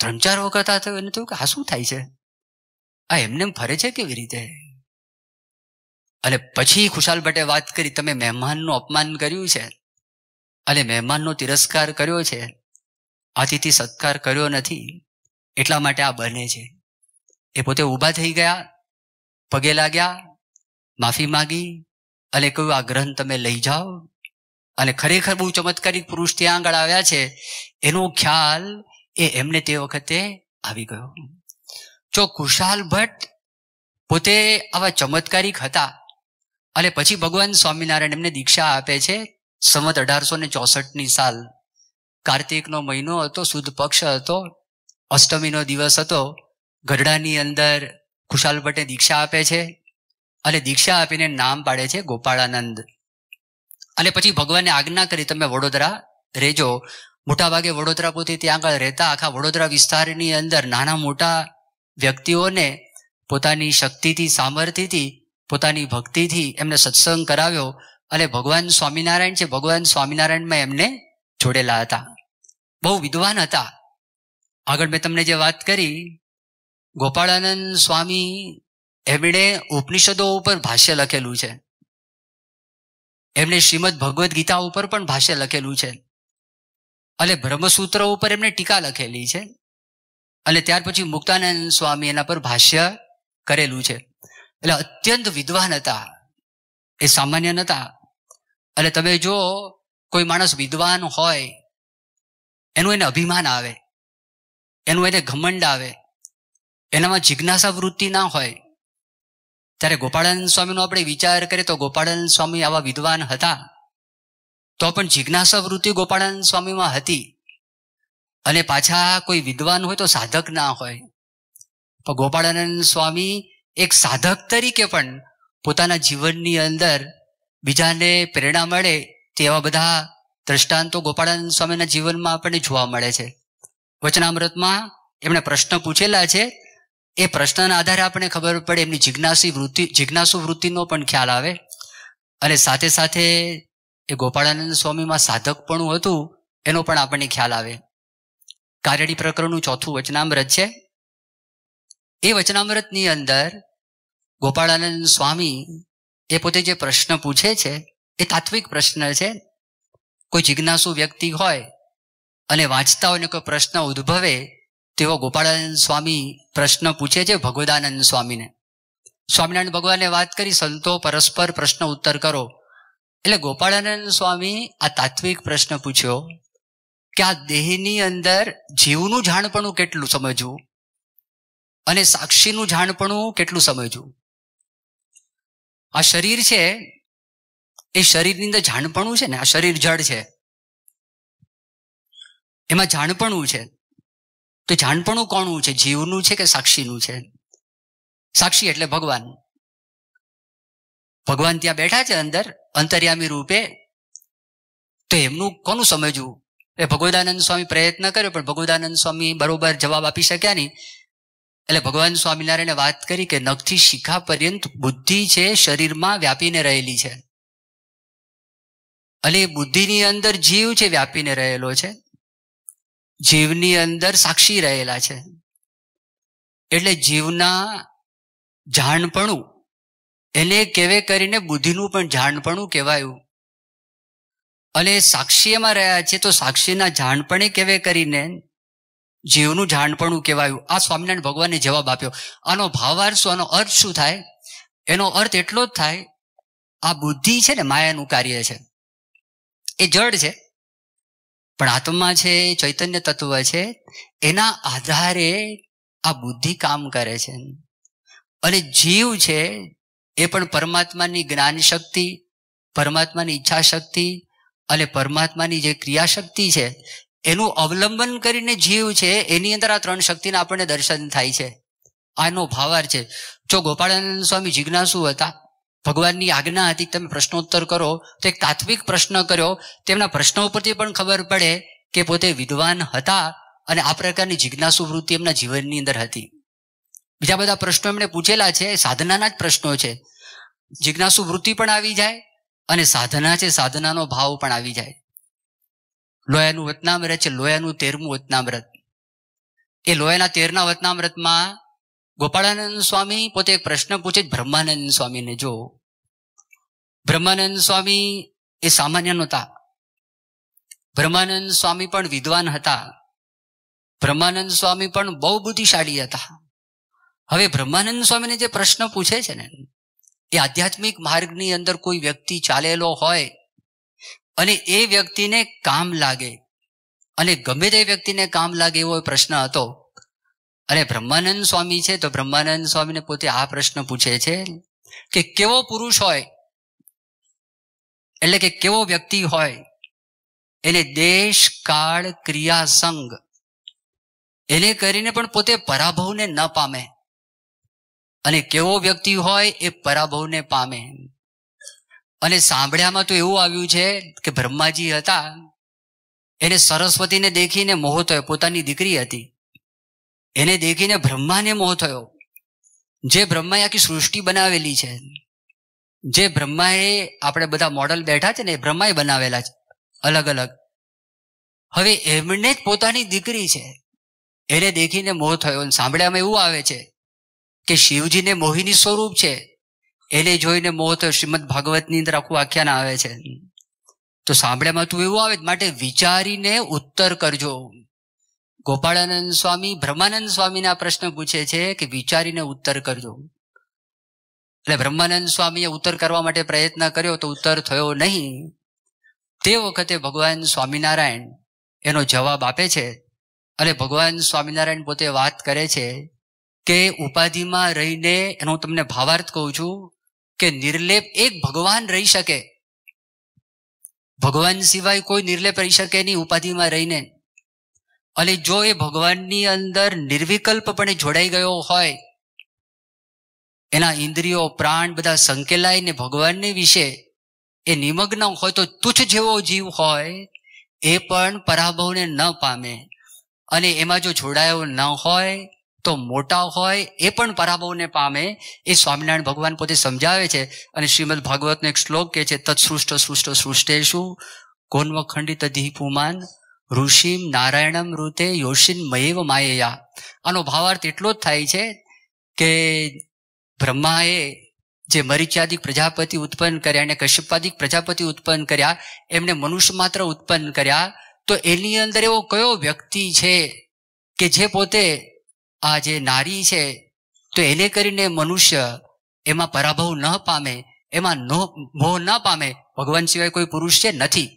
ત્રણ ચાર વખત આ થયું એને થયું કે આ શું થાય છે આ એમને ફરે છે કેવી રીતે અને પછી ખુશાલ ભટ્ટે વાત કરી તમે મહેમાનનું અપમાન કર્યું છે અને મહેમાનનો તિરસ્કાર કર્યો છે અતિથિ સત્કાર કર્યો નથી એટલા માટે આ બને છે એ પોતે ઊભા થઈ ગયા પગે લાગ્યા માફી માગી અને કહ્યું આ ગ્રંથ તમે લઈ જાઓ અને ખરેખર બહુ ચમત્કારિક પુરુષ ત્યાં આગળ આવ્યા છે એનો ખ્યાલ એ એમને તે વખતે આવી ગયો જો કુશાલ ભટ્ટ પોતે આવા ચમત્કારિક હતા અને પછી ભગવાન સ્વામિનારાયણ એમને દીક્ષા આપે છે સંવત અઢારસો ને ચોસઠની સાલ કાર્તિકનો મહિનો હતો સુદ પક્ષ હતો અષ્ટમીનો દિવસ હતો ગઢડાની અંદર કુશાલ ભટ્ટે દીક્ષા આપે છે અને દીક્ષા આપીને નામ પાડે છે ગોપાળાનંદ અને પછી ભગવાને આજ્ઞા કરી તમે વડોદરા રહેજો મોટાભાગે વડોદરા પોતે ત્યાં આગળ રહેતા આખા વડોદરા વિસ્તારની અંદર નાના મોટા વ્યક્તિઓને પોતાની શક્તિથી સામર્થ્યથી પોતાની ભક્તિથી એમને સત્સંગ કરાવ્યો અને ભગવાન સ્વામિનારાયણ છે ભગવાન સ્વામિનારાયણમાં એમને જોડેલા હતા બહુ વિદ્વાન હતા આગળ મેં તમને જે વાત કરી ગોપાળાનંદ સ્વામી એમણે ઉપનિષદો ઉપર ભાષ્ય લખેલું છે એમણે શ્રીમદ ભગવદ્ ગીતા ઉપર પણ ભાષ્ય લખેલું છે અને બ્રહ્મસૂત્ર ઉપર એમણે ટીકા લખેલી છે અને ત્યાર પછી મુક્તાનંદ સ્વામી એના પર ભાષ્ય કરેલું છે એટલે અત્યંત વિદ્વાન હતા એ સામાન્ય નતા એટલે તમે જો કોઈ માણસ વિદ્વાન હોય એનું એને અભિમાન આવે એનું એને ઘમંડ આવે એનામાં જિજ્ઞાસા વૃત્તિ ના હોય ત્યારે ગોપાળાનંદ સ્વામીનો આપણે વિચાર કરીએ તો ગોપાળાનંદ સ્વામી આવા વિદ્વાન હતા તો પણ જિજ્ઞાસા વૃત્તિ ગોપાળાનંદ સ્વામીમાં હતી અને પાછા કોઈ વિદ્વાન હોય તો સાધક ના હોય પણ ગોપાળાનંદ સ્વામી એક સાધક તરીકે પણ પોતાના જીવનની અંદર બીજાને પ્રેરણા મળે તેવા બધા દ્રષ્ટાંતો ગોપાળાનંદ સ્વામીના જીવનમાં આપણને જોવા મળે છે વચનામૃતમાં એમણે પ્રશ્ન પૂછેલા છે એ પ્રશ્નના આધારે આપણે ખબર પડે એમની જિજ્ઞાસી વૃત્તિ જિજ્ઞાસુ વૃત્તિનો પણ ખ્યાલ આવે અને સાથે સાથે એ ગોપાળાનંદ સ્વામીમાં સાધક પણ હતું એનો પણ આપણને ખ્યાલ આવે કારડી પ્રકરણનું ચોથું વચનામૃત છે એ વચનામ્રતની અંદર ગોપાળાનંદ સ્વામી એ પોતે જે પ્રશ્ન પૂછે છે એ તાત્વિક પ્રશ્ન છે કોઈ જિજ્ઞાસુ વ્યક્તિ હોય અને વાંચતા હોય કોઈ પ્રશ્ન ઉદ્ભવે તેવો ગોપાળાનંદ સ્વામી પ્રશ્ન પૂછે છે ભગવદાનંદ સ્વામીને સ્વામિનારાયણ ભગવાને વાત કરી સંતો પરસ્પર પ્રશ્ન ઉત્તર કરો એટલે ગોપાળાનંદ સ્વામી આ તાત્વિક પ્રશ્ન પૂછ્યો કે આ દેહની અંદર જીવનું જાણપણું કેટલું સમજવું અને સાક્ષીનું જાણપણું કેટલું સમજવું આ શરીર છે એ શરીરની અંદર જાણપણું છે ને આ શરીર જળ છે એમાં જાણપણું છે તો જાણપણું કોણું છે જીવનું છે કે સાક્ષીનું છે સાક્ષી એટલે ભગવાન ભગવાન ત્યાં બેઠા છે અંદર અંતર્યામી રૂપે તો એમનું કોનું સમજવું એ ભગવદાનંદ સ્વામી પ્રયત્ન કર્યો પણ ભગવદાનંદ સ્વામી બરોબર જવાબ આપી શક્યા નહીં એટલે ભગવાન સ્વામિનારાયણે વાત કરી કે નખથી શિખા પર્યંત બુદ્ધિ છે શરીરમાં વ્યાપીને રહેલી છે અને બુદ્ધિની અંદર જીવ છે વ્યાપીને રહેલો છે જીવની અંદર સાક્ષી રહેલા છે એટલે જીવના જાણપણું એને કેવે કરીને બુદ્ધિનું પણ જાણપણું કહેવાયું અને સાક્ષીમાં રહ્યા છે તો સાક્ષીના જાણપણે કેવે કરીને જીવનું જાણપણું કહેવાયું આ સ્વામિનારાયણ ભગવાનને જવાબ આપ્યો આનો ભાવાર્થ શું આનો અર્થ શું થાય એનો અર્થ એટલો જ થાય આ બુદ્ધિ છે ને માયાનું કાર્ય છે એ જડ છે પણ આત્મા છે ચૈતન્ય તત્વ છે એના આધારે આ બુદ્ધિ કામ કરે છે અને જીવ છે એ પણ પરમાત્માની જ્ઞાન શક્તિ પરમાત્માની ઈચ્છા શક્તિ અને પરમાત્માની જે ક્રિયાશક્તિ છે એનું અવલંબન કરીને જીવ છે એની અંદર આ ત્રણ શક્તિને આપણને દર્શન થાય છે આનો ભાવાર છે જો ગોપાળાનંદ સ્વામી જિજ્ઞાસુ હતા ભગવાનની આજ્ઞા હતી તમે પ્રશ્નોત્તર કરો તો એક તાત્વિક પ્રશ્ન કર્યો તેમના પ્રશ્નો ઉપરથી પણ ખબર પડે કે પોતે વિદ્વાન હતા અને આ પ્રકારની જિજ્ઞાસુ વૃત્તિ એમના જીવનની અંદર હતી બીજા બધા પ્રશ્નો એમણે પૂછેલા છે સાધનાના જ પ્રશ્નો છે જિજ્ઞાસુ વૃત્તિ પણ આવી જાય અને સાધના છે સાધનાનો ભાવ પણ આવી જાય લોયાનું વતનામ્રત છે લોયાનું તેરમું વતનામ્રત એ લોયાના તેરના વતનામ્રતમાં ગોપાળાનંદ સ્વામી પોતે એક પ્રશ્ન પૂછે બ્રહ્માનંદ સ્વામીને જો બ્રહ્માનંદ સ્વામી એ સામાન્ય નહોતા બ્રહ્માનંદ સ્વામી પણ વિદ્વાન હતા બ્રહ્માનંદ સ્વામી પણ બહુ બુદ્ધિશાળી હતા હવે બ્રહ્માનંદ સ્વામીને જે પ્રશ્ન પૂછે છે ને એ આધ્યાત્મિક માર્ગની અંદર કોઈ વ્યક્તિ ચાલેલો હોય અને એ વ્યક્તિને કામ લાગે અને ગમે તે વ્યક્તિને કામ લાગે એવો પ્રશ્ન હતો અને બ્રહ્માનંદ સ્વામી છે તો બ્રહ્માનંદ સ્વામીને પોતે આ પ્રશ્ન પૂછે છે કે કેવો પુરુષ હોય એટલે કે કેવો વ્યક્તિ હોય એને દેશ કાળ ક્રિયા સંગ એને કરીને પણ પોતે પરાભવને ન પામે અને કેવો વ્યક્તિ હોય એ પરાભવને પામે અને સાંભળ્યામાં તો એવું આવ્યું છે કે બ્રહ્માજી હતા એને સરસ્વતીને દેખીને મોહ થયો પોતાની દીકરી હતી એને દેખીને બ્રહ્માને મોહ થયો જે બ્રહ્માએ આખી સૃષ્ટિ બનાવેલી છે જે બ્રહ્માએ આપણે બધા મોડલ બેઠા છે ને એ બ્રહ્માએ બનાવેલા છે અલગ અલગ હવે એમને જ પોતાની દીકરી છે એને દેખીને મોહ થયો સાંભળ્યામાં એવું આવે છે કે શિવજીને મોહિની સ્વરૂપ છે એને જોઈને મોહ તો શ્રીમદ ભાગવતની અંદર આખું આખ્યાન આવે છે તો સાંભળ્યામાં તું એવું આવે માટે વિચારીને ઉત્તર કરજો ગોપાળાનંદ સ્વામી બ્રહ્માનંદ સ્વામીના પ્રશ્ન પૂછે છે કે વિચારીને ઉત્તર કરજો એટલે બ્રહ્માનંદ સ્વામીએ ઉત્તર કરવા માટે પ્રયત્ન કર્યો તો ઉત્તર થયો નહીં તે વખતે ભગવાન સ્વામિનારાયણ એનો જવાબ આપે છે અને ભગવાન સ્વામિનારાયણ પોતે વાત કરે છે કે ઉપાધિમાં રહીને એનો તમને ભાવાર્થ કહું છું કે નિર્લેપ એક ભગવાન રહી શકે ભગવાન સિવાય કોઈ નિર્લેપ રહી શકે નહીં ઉપાધિમાં રહીને અને જો એ ભગવાનની અંદર નિર્વિકલ્પપણે જોડાઈ ગયો હોય એના ઇન્દ્રિયો પ્રાણ બધા સંકેલાઈને ભગવાનને વિશે એ નિમગ્ન હોય તો તુચ્છ જેવો જીવ હોય એ પણ પરાભવને ન પામે અને એમાં જો જોડાયો ન હોય તો મોટા હોય એ પણ પરાભવને પામે એ સ્વામિનારાયણ ભગવાન પોતે સમજાવે છે અને શ્રીમદ ભાગવતનો એક શ્લોક કહે છે તત્સૃષ્ટ સૃષ્ટ સૃષ્ટેશુ કોન્વ ખંડિત દીપુમાન ઋષિમ નારાયણમ ઋતે યોશિન મયેવ માયેયા આનો ભાવાર્થ એટલો જ થાય છે કે બ્રહ્માએ જે મરીચ્યાદિક પ્રજાપતિ ઉત્પન્ન કર્યા અને કશ્યપાદિક પ્રજાપતિ ઉત્પન્ન કર્યા એમને મનુષ્ય માત્ર ઉત્પન્ન કર્યા તો એની અંદર એવો કયો વ્યક્તિ છે કે જે પોતે આ જે નારી છે તો એને કરીને મનુષ્ય એમાં પરાભવ ન પામે એમાં નો મોહ ન પામે ભગવાન સિવાય કોઈ પુરુષ છે નથી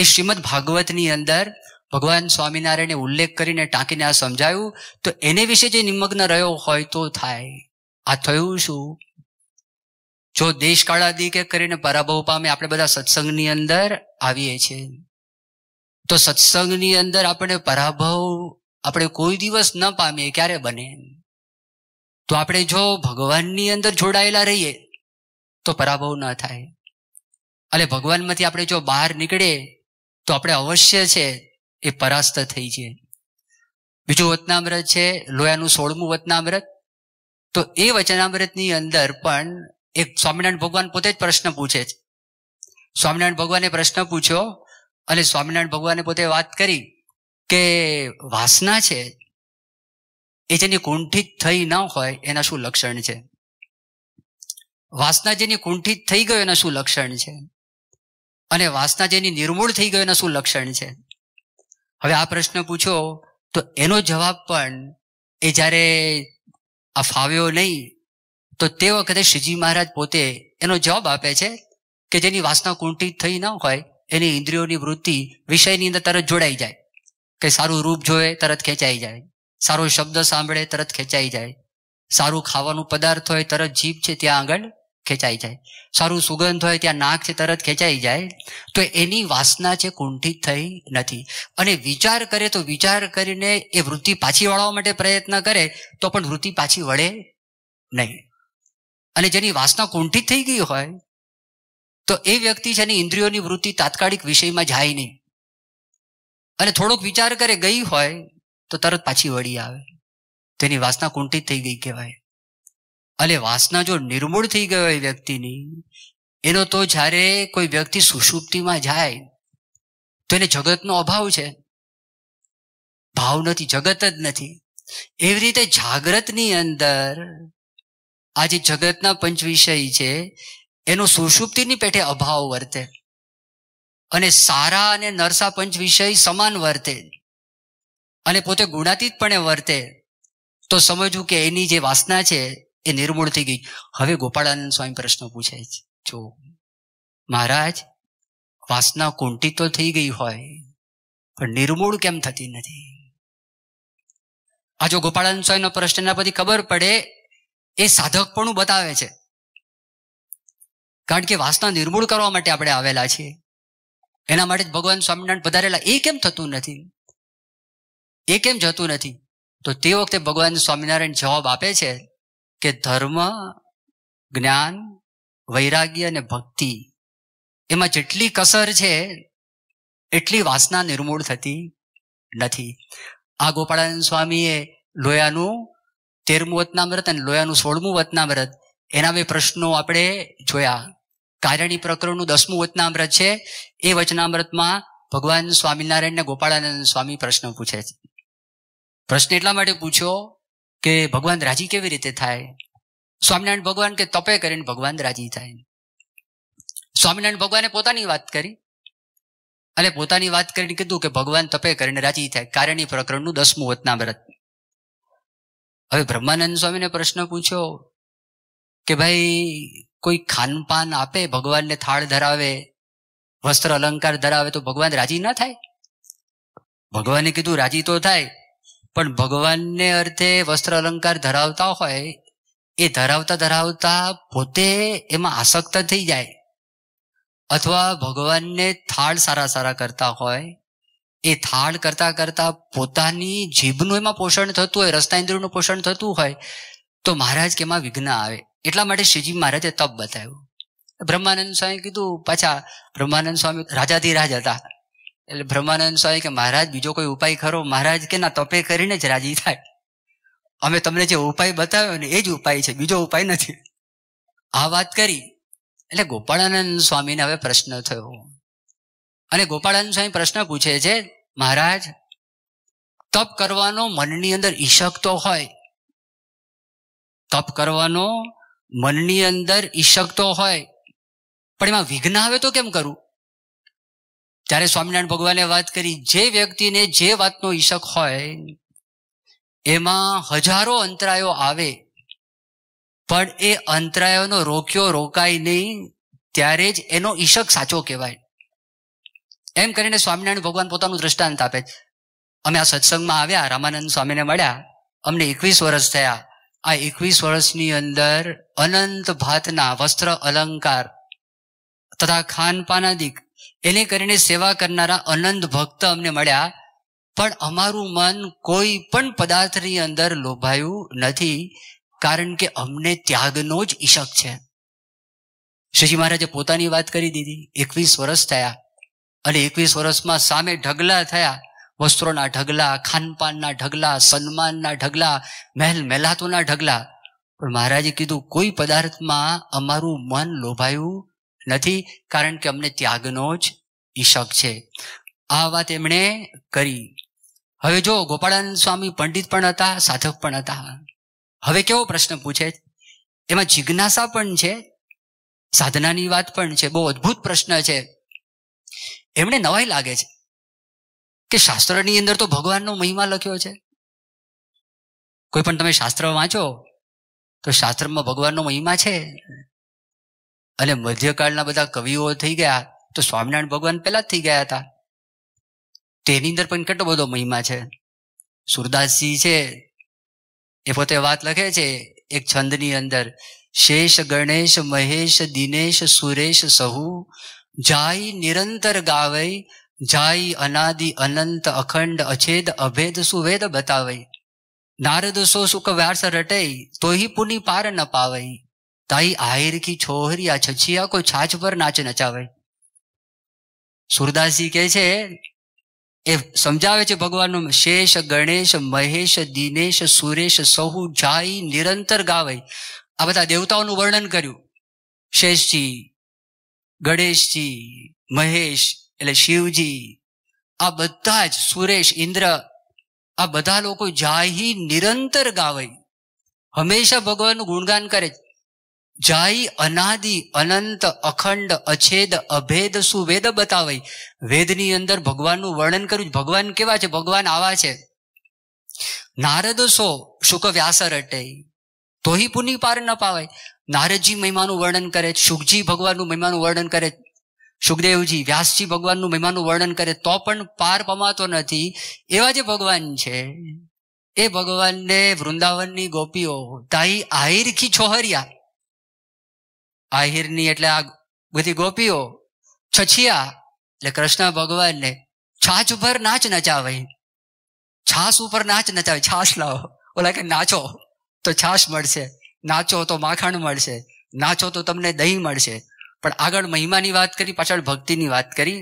એ શ્રીમદ ભાગવતની અંદર ભગવાન સ્વામિનારાયણે ઉલ્લેખ કરીને ટાંકીને આ સમજાયું તો એને વિશે જે નિમગ્ન રહ્યો હોય તો થાય આ થયું શું જો દેશ કાળાદી કે કરીને પરાભવ પામે આપણે બધા સત્સંગની અંદર આવીએ છીએ તો સત્સંગની અંદર આપણે પરાભવ આપણે કોઈ દિવસ ન પામીએ ક્યારે બને તો આપણે જો ભગવાનની અંદર જોડાયેલા રહીએ તો પરાભવ ન થાય અને ભગવાનમાંથી આપણે જો બહાર નીકળે તો આપણે અવશ્ય છે એ પરાસ્ત થઈ જઈએ બીજું વતનામૃત છે લોયાનું સોળમું વતનામૃત તો એ વચનામૃતની અંદર પણ એક સ્વામિનારાયણ ભગવાન પોતે જ પ્રશ્ન પૂછે છે સ્વામિનારાયણ ભગવાને પ્રશ્ન પૂછ્યો અને સ્વામિનારાયણ ભગવાને પોતે વાત કરી કે વાસના છે એ જેની કુંઠિત થઈ ન હોય એના શું લક્ષણ છે વાસના જેની કુંઠિત થઈ ગયો એના શું લક્ષણ છે અને વાસના જેની નિર્મૂળ થઈ ગયો એના શું લક્ષણ છે હવે આ પ્રશ્ન પૂછો તો એનો જવાબ પણ એ જ્યારે આ ફાવ્યો નહીં તો તે વખતે શ્રીજી મહારાજ પોતે એનો જવાબ આપે છે કે જેની વાસના કુંઠિત થઈ ન હોય એની ઇન્દ્રિયોની વૃત્તિ વિષયની અંદર તરત જોડાઈ જાય કે સારું રૂપ જોવે તરત ખેંચાઈ જાય સારો શબ્દ સાંભળે તરત ખેંચાઈ જાય સારું ખાવાનું પદાર્થ હોય તરત જીભ છે ત્યાં આગળ ખેંચાઈ જાય સારું સુગંધ હોય ત્યાં નાક છે તરત ખેંચાઈ જાય તો એની વાસના છે કુંઠિત થઈ નથી અને વિચાર કરે તો વિચાર કરીને એ વૃત્તિ પાછી વળવા માટે પ્રયત્ન કરે તો પણ વૃત્તિ પાછી વળે નહીં અને જેની વાસના કુંઠિત થઈ ગઈ હોય તો એ વ્યક્તિ છે એની ઇન્દ્રિયોની વૃત્તિ તાત્કાલિક વિષયમાં જાય નહીં અને થોડોક વિચાર કરે ગઈ હોય તો તરત પાછી વળી આવે તેની વાસના કુંઠિત થઈ ગઈ કહેવાય અને વાસના જો નિર્મૂળ થઈ ગયો હોય વ્યક્તિની એનો તો જ્યારે કોઈ વ્યક્તિ સુષુપ્તિમાં જાય તો એને જગતનો અભાવ છે ભાવ નથી જગત જ નથી એવી રીતે જાગ્રતની અંદર આ જે જગતના પંચ વિષય છે એનો સુષુપ્તિની પેઠે અભાવ વર્તે અને સારા અને નરસા પંચ વિષય સમાન વર્તે અને પોતે ગુણાતીતપણે વર્તે તો સમજવું કે એની જે વાસના છે એ નિર્મૂળ થઈ ગઈ હવે ગોપાળાનંદ સ્વામી પ્રશ્ન પૂછે છે જો મહારાજ વાસના કુંઠી તો થઈ ગઈ હોય પણ નિર્મૂળ કેમ થતી નથી આ જો ગોપાળાનંદ સ્વામીનો પ્રશ્ન એના પછી ખબર પડે એ સાધકપણું બતાવે છે કારણ કે વાસના નિર્મૂળ કરવા માટે આપણે આવેલા છીએ એના માટે જ ભગવાન સ્વામિનારાયણ પધારેલા એ કેમ થતું નથી એ કેમ જતું નથી તો તે વખતે ભગવાન સ્વામિનારાયણ જવાબ આપે છે કે ધર્મ જ્ઞાન વૈરાગ્ય અને ભક્તિ એમાં જેટલી કસર છે એટલી વાસના નિર્મૂળ થતી નથી આ ગોપાળાનંદ સ્વામીએ લોયાનું તેરમું વતનામૃત અને લોયાનું સોળમું વતનામૃત એના બે પ્રશ્નો આપણે જોયા કારણી પ્રકરણનું દસમું વચનામૃત છે એ વચનામૃતમાં ભગવાન સ્વામિનારાયણને ગોપાળાનંદ સ્વામી પ્રશ્ન પૂછે છે પ્રશ્ન એટલા માટે પૂછ્યો કે ભગવાન રાજી કેવી રીતે થાય સ્વામિનારાયણ ભગવાન કે તપે કરીને ભગવાન રાજી થાય સ્વામિનારાયણ ભગવાને પોતાની વાત કરી અને પોતાની વાત કરીને કીધું કે ભગવાન તપે કરીને રાજી થાય કારણી પ્રકરણનું દસમું વતનામ્રત હવે બ્રહ્માનંદ સ્વામીને પ્રશ્ન પૂછ્યો કે ભાઈ કોઈ ખાનપાન આપે ભગવાનને થાળ ધરાવે વસ્ત્ર અલંકાર ધરાવે તો ભગવાન રાજી ના થાય ભગવાને કીધું રાજી તો થાય પણ ભગવાનને અર્થે વસ્ત્ર અલંકાર ધરાવતા હોય એ ધરાવતા ધરાવતા પોતે એમાં આસક્ત થઈ જાય અથવા ભગવાનને થાળ સારા સારા કરતા હોય એ થાળ કરતા કરતા પોતાની જીભનું એમાં પોષણ થતું હોય રસ્તા ઇન્દ્રિયનું પોષણ થતું હોય તો મહારાજ કે એમાં વિઘ્ન આવે એટલા માટે શ્રીજી મહારાજે તપ બતાવ્યું બ્રહ્માનંદ સ્વામી કીધું પાછા બ્રહ્માનંદ સ્વામી રાજાથી રાજ હતા એટલે બ્રહ્માનંદ સ્વામી કે મહારાજ બીજો કોઈ ઉપાય ખરો મહારાજ કે ના તપે કરીને જ રાજી થાય અમે તમને જે ઉપાય બતાવ્યો ને એ જ ઉપાય છે બીજો ઉપાય નથી આ વાત કરી એટલે ગોપાળાનંદ સ્વામીને હવે પ્રશ્ન થયો અને ગોપાળાનંદ સ્વામી પ્રશ્ન પૂછે છે મહારાજ તપ કરવાનો મનની અંદર ઈશક તો હોય તપ કરવાનો મનની અંદર ઈશક તો હોય પણ એમાં વિઘ્ન આવે તો કેમ કરવું ત્યારે સ્વામિનારાયણ ભગવાને વાત કરી જે વ્યક્તિને જે વાતનો ઈશક હોય એમાં હજારો અંતરાયો આવે પણ એ અંતરાયોનો રોક્યો રોકાય નહીં ત્યારે જ એનો ઈશક સાચો કહેવાય એમ કરીને સ્વામિનારાયણ ભગવાન પોતાનું દ્રષ્ટાંત આપે અમે આ સત્સંગમાં આવ્યા રામાનંદ સ્વામીને મળ્યા અમને એકવીસ વર્ષ થયા આ એકવીસ વર્ષની અંદર અનંત ભાતના વસ્ત્ર અલંકાર તથા ખાનપાનાદિક એને કરીને સેવા કરનારા અનંત ભક્ત અમને મળ્યા પણ અમારું મન કોઈ પણ પદાર્થની અંદર લોભાયું નથી કારણ કે અમને ત્યાગનો જ ઈશક છે શ્રીજી મહારાજે પોતાની વાત કરી દીધી એકવીસ વર્ષ થયા અને એકવીસ વર્ષમાં સામે ઢગલા થયા વસ્ત્રોના ઢગલા ખાનપાનના ઢગલા સન્માનના ઢગલા મહેલ મહેલાતોના ઢગલા પણ મહારાજે કીધું કોઈ પદાર્થમાં અમારું મન લોભાયું નથી કારણ કે અમને ત્યાગનો જ ઈશક છે આ વાત એમણે કરી હવે જો ગોપાળાનંદ સ્વામી પંડિત પણ હતા સાધક પણ હતા હવે કેવો પ્રશ્ન પૂછે એમાં જિજ્ઞાસા પણ છે સાધનાની વાત પણ છે બહુ અદ્ભુત પ્રશ્ન છે એમણે નવાઈ લાગે છે કે શાસ્ત્રની અંદર તો ભગવાનનો મહિમા લખ્યો છે કોઈ પણ તમે શાસ્ત્ર વાંચો તો શાસ્ત્રમાં ભગવાનનો મહિમા છે અને મધ્યકાળના બધા કવિઓ થઈ ગયા તો સ્વામિનારાયણ ભગવાન પહેલા જ થઈ ગયા હતા તેની અંદર પણ કેટલો બધો મહિમા છે સુરદાસજી છે એ પોતે વાત લખે છે એક છંદની અંદર શેષ ગણેશ મહેશ દિનેશ સુરેશ સહુ જાય નિરંતર ગાવે જાય અનાદિ અનંત અખંડ અછેદ અભેદ સુવેદ બતાવે નારદ સો સુખ વ્યાસ રટે તોહી પુની પાર ન પાવઈ તાઈ આહિર કી છોહરી આ છછિયા કોઈ છાછ પર નાચ નચાવે સુરદાસજી કહે છે એ સમજાવે છે ભગવાનનું શેષ ગણેશ મહેશ દિનેશ સુરેશ સહુ જાય નિરંતર ગાવે આ બધા દેવતાઓનું વર્ણન કર્યું શેષજી ગણેશજી મહેશ એટલે શિવજી આ બધા જ સુરેશ ઇન્દ્ર આ બધા લોકો જાહી નિરંતર ગાવે હંમેશા ભગવાનનું ગુણગાન કરે જાઈ અનાદિ અનંત અખંડ અછેદ અભેદ સુવેદ બતાવે વેદની અંદર ભગવાનનું વર્ણન કર્યું ભગવાન કેવા છે ભગવાન આવા છે નારદ સો શુક વ્યાસ રટે તોહી પુની પાર ન પાવે નારદજી મહિમાનું વર્ણન કરે શુકજી ભગવાનનું મહિમાનું વર્ણન કરે સુખદેવજી વ્યાસજી ભગવાનનું મહેમાનું વર્ણન કરે તો પણ પાર પમાતો નથી એવા જે ભગવાન છે એ ભગવાનને વૃંદાવનની ગોપીઓ તાઈ આહિરખી છોહરિયા આહિરની એટલે આ બધી ગોપીઓ છછિયા એટલે કૃષ્ણ ભગવાનને છાછ ઉપર નાચ નચાવે છાસ ઉપર નાચ નચાવે છાસ લાવો ઓલા કે નાચો તો છાસ મળશે નાચો તો માખણ મળશે નાચો તો તમને દહીં મળશે પણ આગળ મહિમાની વાત કરી પાછળ ભક્તિની વાત કરી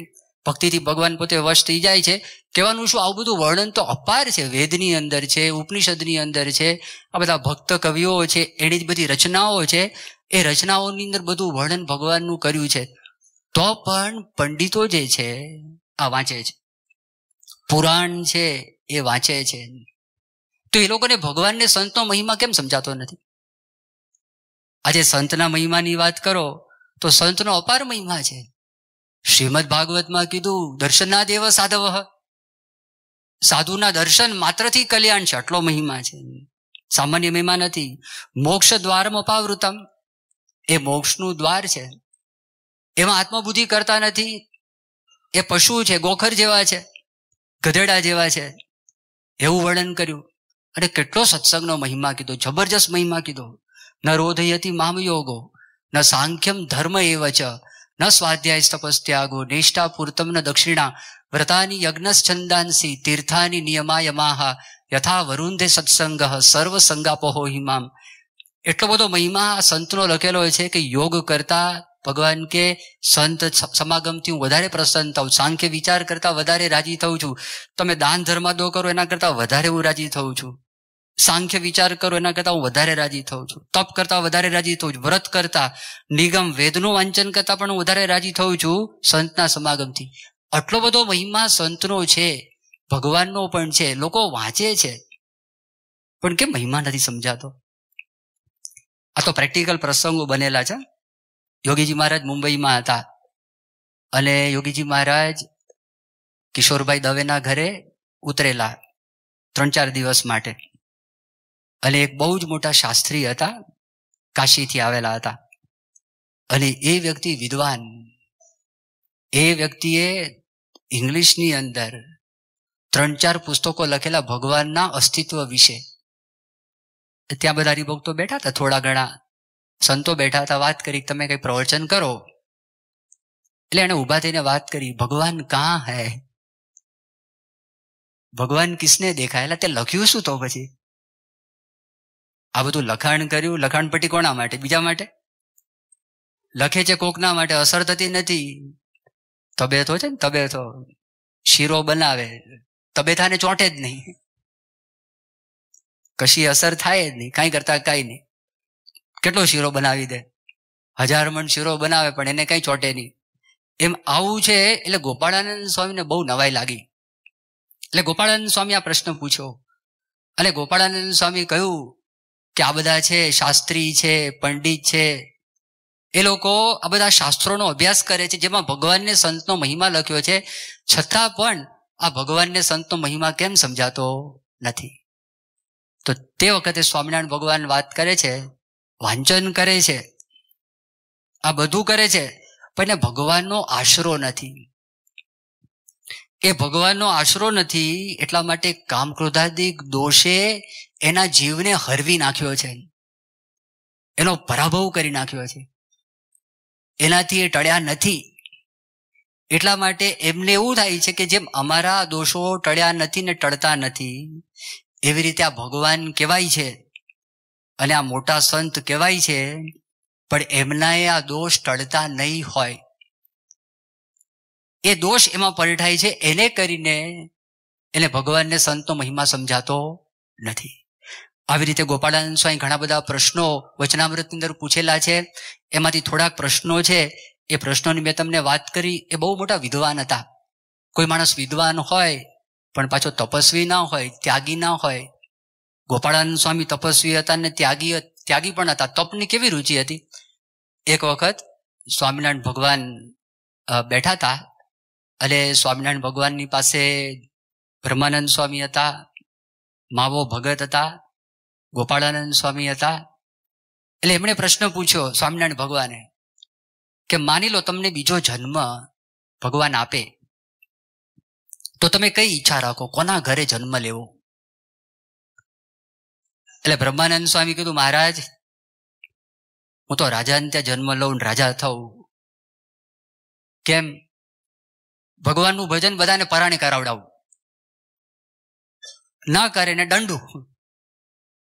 ભક્તિથી ભગવાન પોતે વશ થઈ જાય છે કહેવાનું શું આવું બધું વર્ણન તો અપાર છે વેદની અંદર છે ઉપનિષદની અંદર છે આ બધા ભક્ત કવિઓ છે એની જ બધી રચનાઓ છે એ રચનાઓની અંદર બધું વર્ણન ભગવાનનું કર્યું છે તો પણ પંડિતો જે છે આ વાંચે છે પુરાણ છે એ વાંચે છે તો એ લોકોને ભગવાનને સંતનો મહિમા કેમ સમજાતો નથી આજે સંતના મહિમાની વાત કરો તો સંતનો અપાર મહિમા છે શ્રીમદ ભાગવતમાં કીધું દર્શનના દેવ સાધવ સાધુના દર્શન માત્રથી કલ્યાણ છે આટલો મહિમા છે સામાન્ય મહિમા નથી મોક્ષ દ્વારમ અપાવૃતમ એ મોક્ષનું દ્વાર છે એમાં આત્મબુદ્ધિ કરતા નથી એ પશુ છે ગોખર જેવા છે ગધેડા જેવા છે એવું વર્ણન કર્યું અને કેટલો સત્સંગનો મહિમા કીધો જબરજસ્ત મહિમા કીધો ન રોધયતી મામયોગો ન સાંખ્યમ ધર્મ એવ ચ ન સ્વાધ્યાય તપસ્ત્યાગો નિષ્ઠાપૂર્તમ ન દક્ષિણા વ્રતાની યજ્ઞશ્છંદાંસી તીર્થાની નિયમાયમાહ યથા વરુંધે સત્સંગ સર્વ સંગાપહો હિમામ એટલો બધો મહિમા આ સંતનો લખેલો હોય છે કે યોગ કરતા ભગવાન કે સંત સમાગમથી હું વધારે પ્રસન્ન થઉં સાંખ્ય વિચાર કરતા વધારે રાજી થઉં છું તમે દાન દો કરો એના કરતા વધારે હું રાજી થઉં છું સાંખ્ય વિચાર કરો એના કરતાં હું વધારે રાજી થઉં છું તપ કરતાં વધારે રાજી થઉં છું વ્રત કરતાં નિગમ વેદનું વાંચન કરતાં પણ હું વધારે રાજી થઉં છું સંતના સમાગમથી આટલો બધો મહિમા સંતનો છે ભગવાનનો પણ છે લોકો વાંચે છે પણ કે મહિમા નથી સમજાતો આ તો પ્રેક્ટિકલ પ્રસંગો બનેલા છે યોગીજી મહારાજ મુંબઈમાં હતા અને યોગીજી મહારાજ કિશોરભાઈ દવેના ઘરે ઉતરેલા ત્રણ ચાર દિવસ માટે અને એક બહુ જ મોટા શાસ્ત્રી હતા કાશીથી આવેલા હતા અને એ વ્યક્તિ વિદ્વાન એ વ્યક્તિએ ઇંગ્લિશની અંદર ત્રણ ચાર પુસ્તકો લખેલા ભગવાનના અસ્તિત્વ વિશે ત્યાં બધા હરિભક્તો બેઠા હતા થોડા ઘણા સંતો બેઠા હતા વાત કરી તમે કંઈ પ્રવચન કરો એટલે એણે ઊભા થઈને વાત કરી ભગવાન કાં હૈ ભગવાન કિસને દેખાયેલા તે લખ્યું શું તો પછી આ બધું લખાણ કર્યું લખાણ પટ્ટી કોના માટે બીજા માટે લખે છે કોકના માટે અસર થતી નથી તબિયત છે ને તબિયતો શીરો બનાવે તબેથાને ચોંટે જ નહીં કશી અસર થાય જ નહીં કાંઈ કરતા કાંઈ નહીં કેટલો શીરો બનાવી દે હજાર મણ શીરો બનાવે પણ એને કંઈ ચોંટે નહીં એમ આવું છે એટલે ગોપાળાનંદ સ્વામીને બહુ નવાઈ લાગી એટલે ગોપાળાનંદ સ્વામી આ પ્રશ્ન પૂછ્યો અને ગોપાળાનંદ સ્વામી કહ્યું કે આ બધા છે શાસ્ત્રી છે પંડિત છે એ લોકો આ બધા શાસ્ત્રોનો અભ્યાસ કરે છે જેમાં ભગવાનને સંતનો મહિમા લખ્યો છે છતાં પણ આ ભગવાનને સંતનો મહિમા કેમ સમજાતો નથી તો તે વખતે સ્વામિનારાયણ ભગવાન વાત કરે છે વાંચન કરે છે આ બધું કરે છે પણ એને ભગવાનનો આશરો નથી એ ભગવાનનો આશરો નથી એટલા માટે કામ ક્રોધાદિક દોષે એના જીવને હરવી નાખ્યો છે એનો પરાભવ કરી નાખ્યો છે એનાથી એ ટળ્યા નથી એટલા માટે એમને એવું થાય છે કે જેમ અમારા દોષો ટળ્યા નથી ને ટળતા નથી એવી રીતે આ ભગવાન કહેવાય છે અને આ મોટા સંત કહેવાય છે પણ એમના આ દોષ ટળતા નહીં હોય એ દોષ એમાં પલટાય છે એને કરીને એને ભગવાનને સંતનો મહિમા સમજાતો નથી આવી રીતે ગોપાળાનંદ સ્વામી ઘણા બધા પ્રશ્નો વચનામૃતની અંદર પૂછેલા છે એમાંથી થોડાક પ્રશ્નો છે એ પ્રશ્નોની મેં તમને વાત કરી એ બહુ મોટા વિદ્વાન હતા કોઈ માણસ વિદ્વાન હોય પણ પાછો તપસ્વી ના હોય ત્યાગી ના હોય ગોપાળાનંદ સ્વામી તપસ્વી હતા અને ત્યાગી ત્યાગી પણ હતા તપની કેવી રુચિ હતી એક વખત સ્વામિનારાયણ ભગવાન બેઠા હતા એટલે સ્વામિનારાયણ ભગવાનની પાસે બ્રહ્માનંદ સ્વામી હતા માવો ભગત હતા ગોપાળાનંદ સ્વામી હતા એટલે એમણે પ્રશ્ન પૂછ્યો સ્વામિનારાયણ ભગવાને કે માની લો તમને બીજો જન્મ ભગવાન આપે તો તમે કઈ ઈચ્છા રાખો કોના ઘરે જન્મ લેવો એટલે બ્રહ્માનંદ સ્વામી કીધું મહારાજ હું તો રાજાને ત્યાં જન્મ લઉં રાજા થઉં કેમ ભગવાનનું ભજન બધાને પરાણે કરાવડાવું ના કરે ને દંડું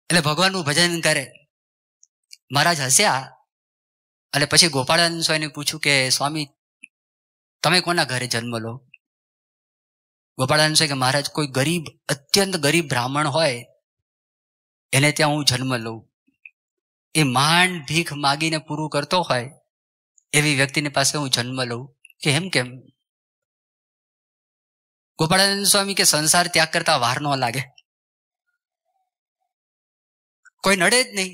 એટલે ભગવાનનું ભજન કરે મહારાજ હસ્યા એટલે પછી ગોપાળાનંદ સ્વામીને પૂછ્યું કે સ્વામી તમે કોના ઘરે જન્મ લો ગોપાળાનંદ સ્વામી કે મહારાજ કોઈ ગરીબ અત્યંત ગરીબ બ્રાહ્મણ હોય એને ત્યાં હું જન્મ લઉં એ માંડ ભીખ માગીને પૂરું કરતો હોય એવી વ્યક્તિની પાસે હું જન્મ લઉં કે એમ કેમ ગોપાળાનંદ સ્વામી કે સંસાર ત્યાગ કરતા વાર ન લાગે કોઈ નડે જ નહીં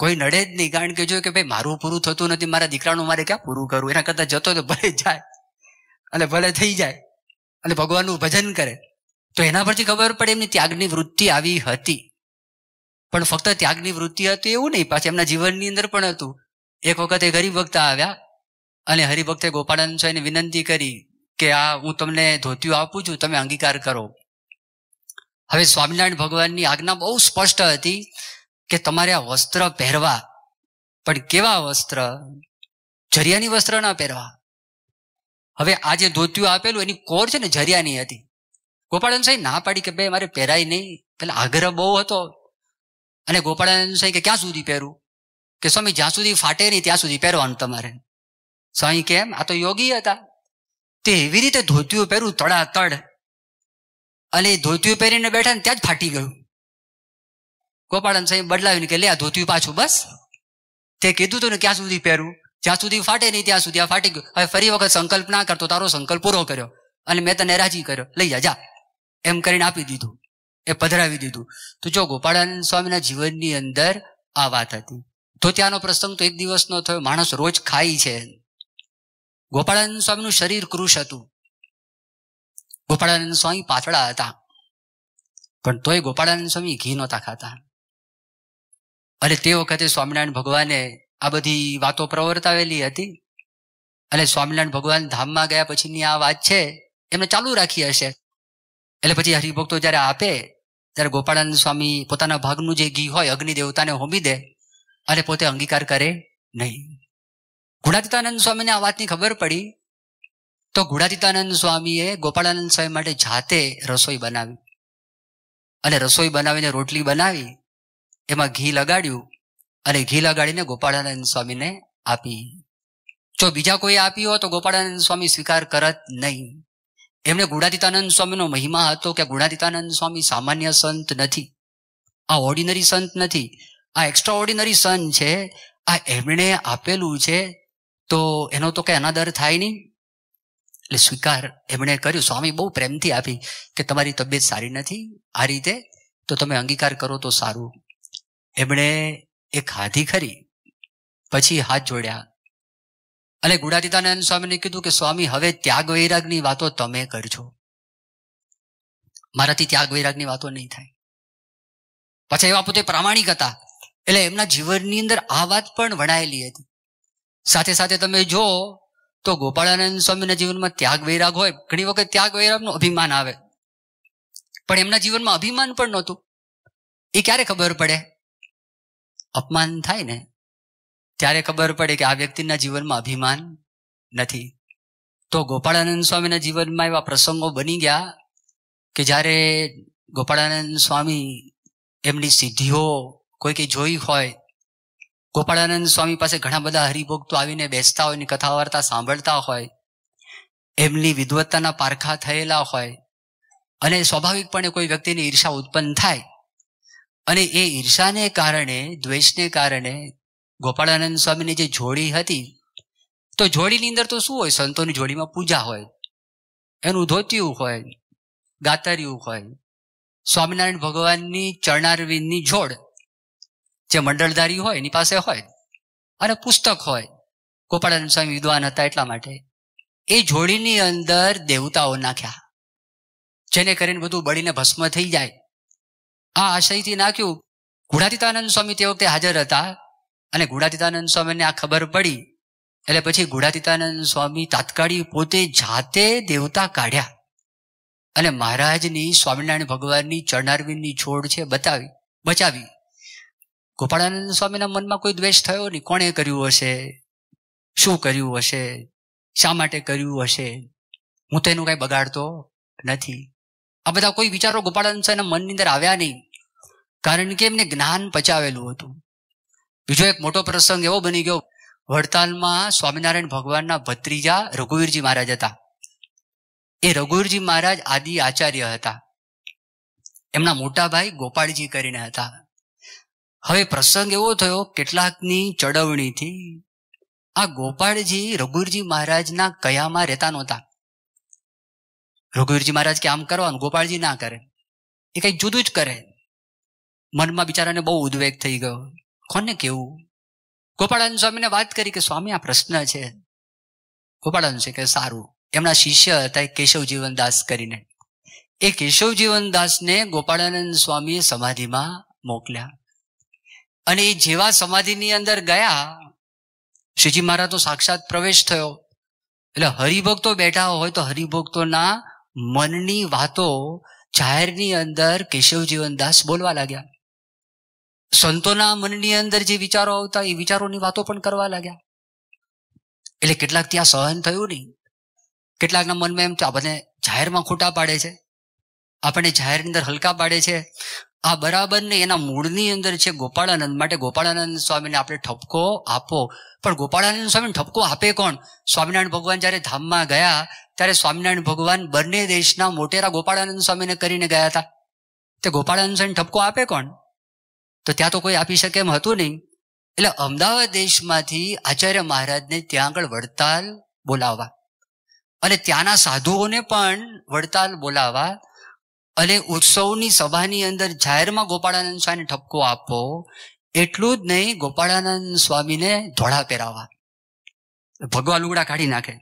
કોઈ નડે જ નહીં કારણ કે જો કે ભાઈ મારું પૂરું થતું નથી મારા દીકરાનું મારે ક્યાં પૂરું કરવું એના કરતા જતો તો ભલે જાય અને ભલે થઈ જાય અને ભગવાનનું ભજન કરે તો એના પરથી ખબર પડે એમની ત્યાગની વૃત્તિ આવી હતી પણ ફક્ત ત્યાગની વૃત્તિ હતી એવું નહીં પાછી એમના જીવનની અંદર પણ હતું એક વખતે ગરીબ હરિભક્ત આવ્યા અને હરિભક્તે ગોપાળાનંદ સ્વામીને વિનંતી કરી કે આ હું તમને ધોતિયું આપું છું તમે અંગીકાર કરો હવે સ્વામિનારાયણ ભગવાનની આજ્ઞા બહુ સ્પષ્ટ હતી કે તમારે આ વસ્ત્ર પહેરવા પણ કેવા વસ્ત્ર જરિયાની વસ્ત્ર ના પહેરવા હવે આ જે ધોતિયું આપેલું એની કોર છે ને જરિયાની હતી ગોપાળન સાહેબ ના પાડી કે ભાઈ મારે પહેરાય નહીં પેલા આગ્રહ બહુ હતો અને ગોપાળાનંદ સાહેબ કે ક્યાં સુધી પહેરું કે સ્વામી જ્યાં સુધી ફાટે નહીં ત્યાં સુધી પહેરવાનું તમારે સ્વામી કેમ આ તો યોગી હતા તે એવી રીતે ધોતીઓ પહેર્યું તડાતડ અને એ ધોતીઓ પહેરીને બેઠા ને ત્યાં જ ફાટી ગયું ગોપાળન સાહેબ બદલાવીને કે લે આ ધોતીયું પાછું બસ તે કીધું તું ને ક્યાં સુધી પહેરું જ્યાં સુધી ફાટે નહીં ત્યાં સુધી આ ફાટી ગયું હવે ફરી વખત સંકલ્પ ના કરતો તારો સંકલ્પ પૂરો કર્યો અને મેં તને રાજી કર્યો લઈ જા જા એમ કરીને આપી દીધું એ પધરાવી દીધું તો જો ગોપાળાનંદ સ્વામીના જીવનની અંદર આ વાત હતી તો ત્યાંનો પ્રસંગ તો એક દિવસનો થયો માણસ રોજ ખાય છે ગોપાળાનંદ સ્વામીનું શરીર કૃશ હતું ગોપાળાનંદ સ્વામી પાતળા હતા પણ તોય ગોપાળાનંદ સ્વામી ઘી નહોતા ખાતા અને તે વખતે સ્વામિનારાયણ ભગવાને આ બધી વાતો પ્રવર્તાવેલી હતી અને સ્વામિનારાયણ ભગવાન ધામમાં ગયા પછીની આ વાત છે એમને ચાલુ રાખી હશે એટલે પછી હરિભક્તો જ્યારે આપે ત્યારે ગોપાળાનંદ સ્વામી પોતાના ભાગનું જે ઘી હોય અગ્નિ દેવતાને હોમી દે અને પોતે અંગીકાર કરે નહીં ગુણાદિતાનંદ સ્વામીને આ વાતની ખબર પડી તો ગુણાદિતાનંદ સ્વામીએ ગોપાળાનંદ સ્વામી માટે જાતે રસોઈ બનાવી અને રસોઈ બનાવીને રોટલી બનાવી એમાં ઘી લગાડ્યું અને ઘી લગાડીને ગોપાળાનંદ સ્વામીને આપી જો બીજા કોઈ આપી હોય તો ગોપાળાનંદ સ્વામી સ્વીકાર કરત નહીં એમને ગુણાદિતાનંદ સ્વામીનો મહિમા હતો કે ગુણાદિતાનંદ સ્વામી સામાન્ય સંત નથી આ ઓર્ડિનરી સંત નથી આ એક્સ્ટ્રા ઓર્ડિનરી સંત છે આ એમણે આપેલું છે તો એનો તો કંઈ અનાદર થાય નહીં એટલે સ્વીકાર એમણે કર્યું સ્વામી બહુ પ્રેમથી આપી કે તમારી તબિયત સારી નથી આ રીતે તો તમે અંગીકાર કરો તો સારું એમણે એક હાથી ખરી પછી હાથ જોડ્યા અને ગુણાતીતાનંદ સ્વામીને કીધું કે સ્વામી હવે ત્યાગ વૈરાગની વાતો તમે કરજો મારાથી ત્યાગ વૈરાગની વાતો નહીં થાય પછી એવા પોતે પ્રામાણિક હતા એટલે એમના જીવનની અંદર આ વાત પણ વણાયેલી હતી સાથે સાથે તમે જો તો ગોપાળાનંદ સ્વામીના જીવનમાં ત્યાગ વૈરાગ હોય ઘણી વખત ત્યાગ વૈરાગનું અભિમાન આવે પણ એમના જીવનમાં અભિમાન પણ નહોતું એ ક્યારે ખબર પડે અપમાન થાય ને ત્યારે ખબર પડે કે આ વ્યક્તિના જીવનમાં અભિમાન નથી તો ગોપાળાનંદ સ્વામીના જીવનમાં એવા પ્રસંગો બની ગયા કે જ્યારે ગોપાળાનંદ સ્વામી એમની સિદ્ધિઓ કોઈ કંઈ જોઈ હોય ગોપાળાનંદ સ્વામી પાસે ઘણા બધા હરિભોગ આવીને બેસતા હોય ને કથા વાર્તા સાંભળતા હોય એમની વિદવત્તાના પારખા થયેલા હોય અને સ્વાભાવિકપણે કોઈ વ્યક્તિની ઈર્ષા ઉત્પન્ન થાય અને એ ઈર્ષાને કારણે દ્વેષને કારણે ગોપાળાનંદ સ્વામીની જે જોડી હતી તો જોડીની અંદર તો શું હોય સંતોની જોડીમાં પૂજા હોય એનું ધોતિયું હોય ગાતરિયું હોય સ્વામિનારાયણ ભગવાનની ચરણારવિંદની જોડ જે મંડળધારી હોય એની પાસે હોય અને પુસ્તક હોય ગોપાળાનંદ સ્વામી વિદ્વાન હતા એટલા માટે એ જોડીની અંદર દેવતાઓ નાખ્યા જેને કરીને બધું બળીને ભસ્મ થઈ જાય આ આશયથી નાખ્યું ગુણાતીતાનંદ સ્વામી તે વખતે હાજર હતા અને ગુણાતીતાનંદ સ્વામીને આ ખબર પડી એટલે પછી ગુણાતીતાનંદ સ્વામી તાત્કાલિક પોતે જાતે દેવતા કાઢ્યા અને મહારાજની સ્વામિનારાયણ ભગવાનની ચરણારવિંદની છોડ છે બતાવી બચાવી ગોપાળાનંદ સ્વામીના મનમાં કોઈ દ્વેષ થયો નહીં કોણે કર્યું હશે શું કર્યું હશે શા માટે કર્યું હશે હું તેનું કાંઈ બગાડતો નથી આ બધા કોઈ વિચારો ગોપાળાનંદ સ્વામીના મનની અંદર આવ્યા નહીં કારણ કે એમને જ્ઞાન પચાવેલું હતું બીજો એક મોટો પ્રસંગ એવો બની ગયો વડતાલમાં સ્વામિનારાયણ ભગવાનના ભત્રીજા રઘુવીરજી મહારાજ હતા એ રઘુવીરજી મહારાજ આદિ આચાર્ય હતા એમના મોટા ભાઈ ગોપાળજી કરીને હતા હવે પ્રસંગ એવો થયો કેટલાકની ચડવણીથી આ ગોપાળજી રઘુરજી મહારાજના કયામાં રહેતા નહોતા રઘુવીરજી મહારાજ કે આમ કરવાનું ગોપાળજી ના કરે એ કંઈક જુદું જ કરે મનમાં બિચારાને બહુ ઉદ્વેગ થઈ ગયો કોને કેવું ગોપાળાનંદ સ્વામીને વાત કરી કે સ્વામી આ પ્રશ્ન છે ગોપાળાનંદ છે કે સારું એમના શિષ્ય હતા એ કેશવજીવનદાસ કરીને એ કેશવજીવનદાસને ગોપાળાનંદ સ્વામીએ સમાધિમાં મોકલ્યા અને એ જેવા સમાધિની અંદર ગયા શ્રીજી મહારાજ સાક્ષાત પ્રવેશ થયો એટલે હરિભક્તો બેઠા હોય તો હરિભક્તોના મનની વાતો જાહેરની અંદર કેશવજીવનદાસ બોલવા લાગ્યા સંતોના મનની અંદર જે વિચારો આવતા એ વિચારોની વાતો પણ કરવા લાગ્યા એટલે કેટલાક ત્યાં સહન થયું નહીં કેટલાકના મનમાં એમ આપણને જાહેરમાં ખોટા પાડે છે આપણને જાહેરની અંદર હલકા પાડે છે આ બરાબર ને એના મૂળની અંદર છે ગોપાળાનંદ માટે ગોપાળાનંદ સ્વામીને આપણે ઠપકો આપો પણ ગોપાળાનંદ સ્વામીને ઠપકો આપે કોણ સ્વામિનારાયણ ભગવાન જ્યારે ધામમાં ગયા ત્યારે સ્વામિનારાયણ ભગવાન બંને દેશના મોટેરા ગોપાળાનંદ સ્વામીને કરીને ગયા હતા તે ગોપાળાનંદ સ્વામીને ઠપકો આપે કોણ તો ત્યાં તો કોઈ આપી શકે એમ હતું નહીં એટલે અમદાવાદ દેશમાંથી આચાર્ય મહારાજને ત્યાં આગળ વડતાલ બોલાવવા અને ત્યાંના સાધુઓને પણ વડતાલ બોલાવવા અને ઉત્સવની સભાની અંદર જાહેરમાં ગોપાળાનંદ સ્વામીને ઠપકો આપવો એટલું જ નહીં ગોપાળાનંદ સ્વામીને ધોળા પહેરાવા ભગવાન લુગડા કાઢી નાખે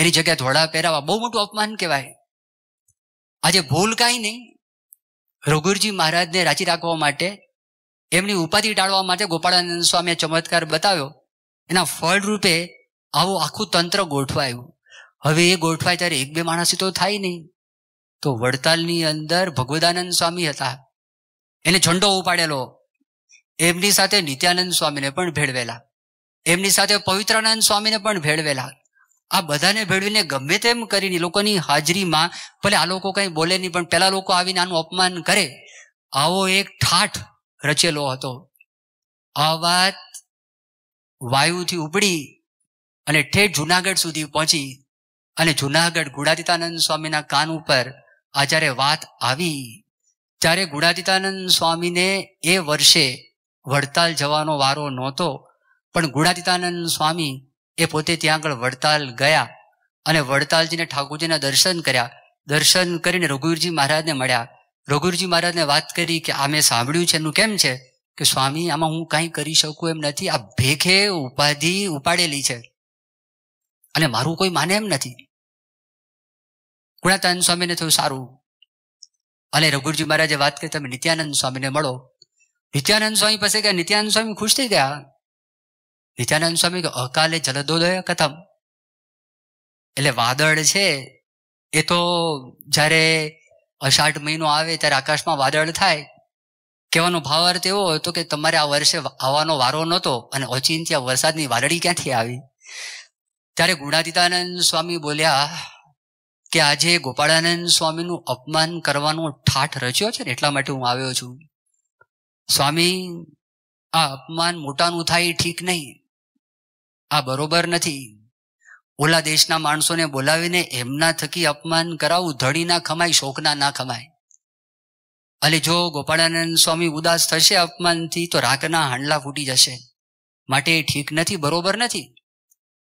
એની જગ્યાએ ધોળા પહેરાવા બહુ મોટું અપમાન કહેવાય આજે ભૂલ કાંઈ નહીં રઘુરજી મહારાજને રાજી રાખવા માટે એમની ઉપાધિ ટાળવા માટે ગોપાળાનંદ સ્વામીએ ચમત્કાર બતાવ્યો એના ફળરૂપે આવું આખું તંત્ર ગોઠવાયું હવે એ ગોઠવાય ત્યારે એક બે માણસથી તો થાય નહીં તો વડતાલની અંદર ભગવદાનંદ સ્વામી હતા એને ઝંડો ઉપાડેલો એમની સાથે નિત્યાનંદ સ્વામીને પણ ભેળવેલા એમની સાથે પવિત્રાનંદ સ્વામીને પણ ભેળવેલા આ બધાને ભેળવીને ગમે તેમ કરીને લોકોની હાજરીમાં ભલે આ લોકો કંઈ બોલે નહીં પણ પેલા લોકો આવીને આનું અપમાન કરે આવો એક ઠાઠ રચેલો હતો આ વાત વાયુથી ઉપડી અને ઠેઠ જુનાગઢ સુધી પહોંચી અને જુનાગઢ ગુણાતીતાનંદ સ્વામીના કાન ઉપર આ જ્યારે વાત આવી ત્યારે ગુણાદિતાનંદ સ્વામીને એ વર્ષે વડતાલ જવાનો વારો નહોતો પણ ગુણાદિતાનંદ સ્વામી એ પોતે ત્યાં આગળ વડતાલ ગયા અને વડતાલજીને ઠાકોરજીના દર્શન કર્યા દર્શન કરીને રઘુવીરજી મહારાજને મળ્યા રઘુવીરજી મહારાજને વાત કરી કે આ મેં સાંભળ્યું છે એનું કેમ છે કે સ્વામી આમાં હું કાંઈ કરી શકું એમ નથી આ ભેખે ઉપાધિ ઉપાડેલી છે અને મારું કોઈ માને એમ નથી ગુણાતાન સ્વામીને થયું સારું અને રઘુરજી મહારાજે વાત કરી તમે નિત્યાનંદ સ્વામીને મળો નિત્યાનંદ સ્વામી પાસે ગયા નિત્યાનંદ સ્વામી ખુશ થઈ ગયા નિત્યાનંદ સ્વામી અકાલે જલદોદય કથમ એટલે વાદળ છે એ તો જ્યારે અષાઢ મહિનો આવે ત્યારે આકાશમાં વાદળ થાય કહેવાનો ભાવ અર્થ એવો હતો કે તમારે આ વર્ષે આવવાનો વારો નહોતો અને ઓચિંત્યા વરસાદની વાદળી ક્યાંથી આવી ત્યારે ગુણાતીતાનંદ સ્વામી બોલ્યા કે આજે ગોપાળાનંદ સ્વામીનું અપમાન કરવાનો ઠાઠ રચ્યો છે ને એટલા માટે હું આવ્યો છું સ્વામી આ અપમાન મોટાનું થાય ઠીક નહીં આ બરોબર નથી ઓલા દેશના માણસોને બોલાવીને એમના થકી અપમાન કરાવવું ધણી ના ખમાય શોકના ના ખમાય એટલે જો ગોપાળાનંદ સ્વામી ઉદાસ થશે અપમાનથી તો રાકના હાંડલા ફૂટી જશે માટે ઠીક નથી બરોબર નથી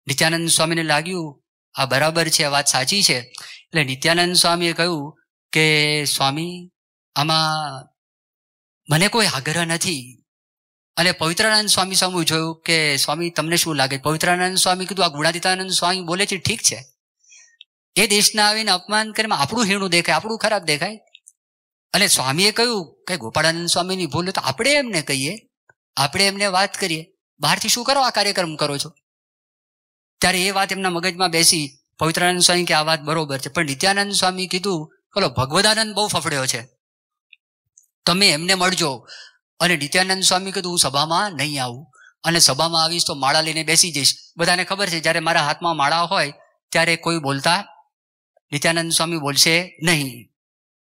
નિત્યાનંદ સ્વામીને લાગ્યું આ બરાબર છે આ વાત સાચી છે એટલે નિત્યાનંદ સ્વામીએ કહ્યું કે સ્વામી આમાં મને કોઈ આગ્રહ નથી અને પવિત્રાનંદ સ્વામી સામે જોયું કે સ્વામી તમને શું લાગે પવિત્રાનંદ સ્વામી કીધું આ ગુણાદિતાનંદ સ્વામી બોલે છે ઠીક છે એ દેશના આવીને અપમાન કરીને આપણું હીણું દેખાય આપણું ખરાબ દેખાય અને સ્વામીએ કહ્યું કે ગોપાળાનંદ સ્વામીની ભૂલ તો આપણે એમને કહીએ આપણે એમને વાત કરીએ બહારથી શું કરો આ કાર્યક્રમ કરો છો ત્યારે એ વાત એમના મગજમાં બેસી પવિત્રાનંદ સ્વામી કે આ વાત બરોબર છે પણ નિત્યાનંદ સ્વામી કીધું બોલો ભગવદાનંદ બહુ ફફડ્યો છે તમે એમને મળજો અને નિત્યાનંદ સ્વામી કીધું હું સભામાં નહીં આવું અને સભામાં આવીશ તો માળા લઈને બેસી જઈશ બધાને ખબર છે જ્યારે મારા હાથમાં માળા હોય ત્યારે કોઈ બોલતા નિત્યાનંદ સ્વામી બોલશે નહીં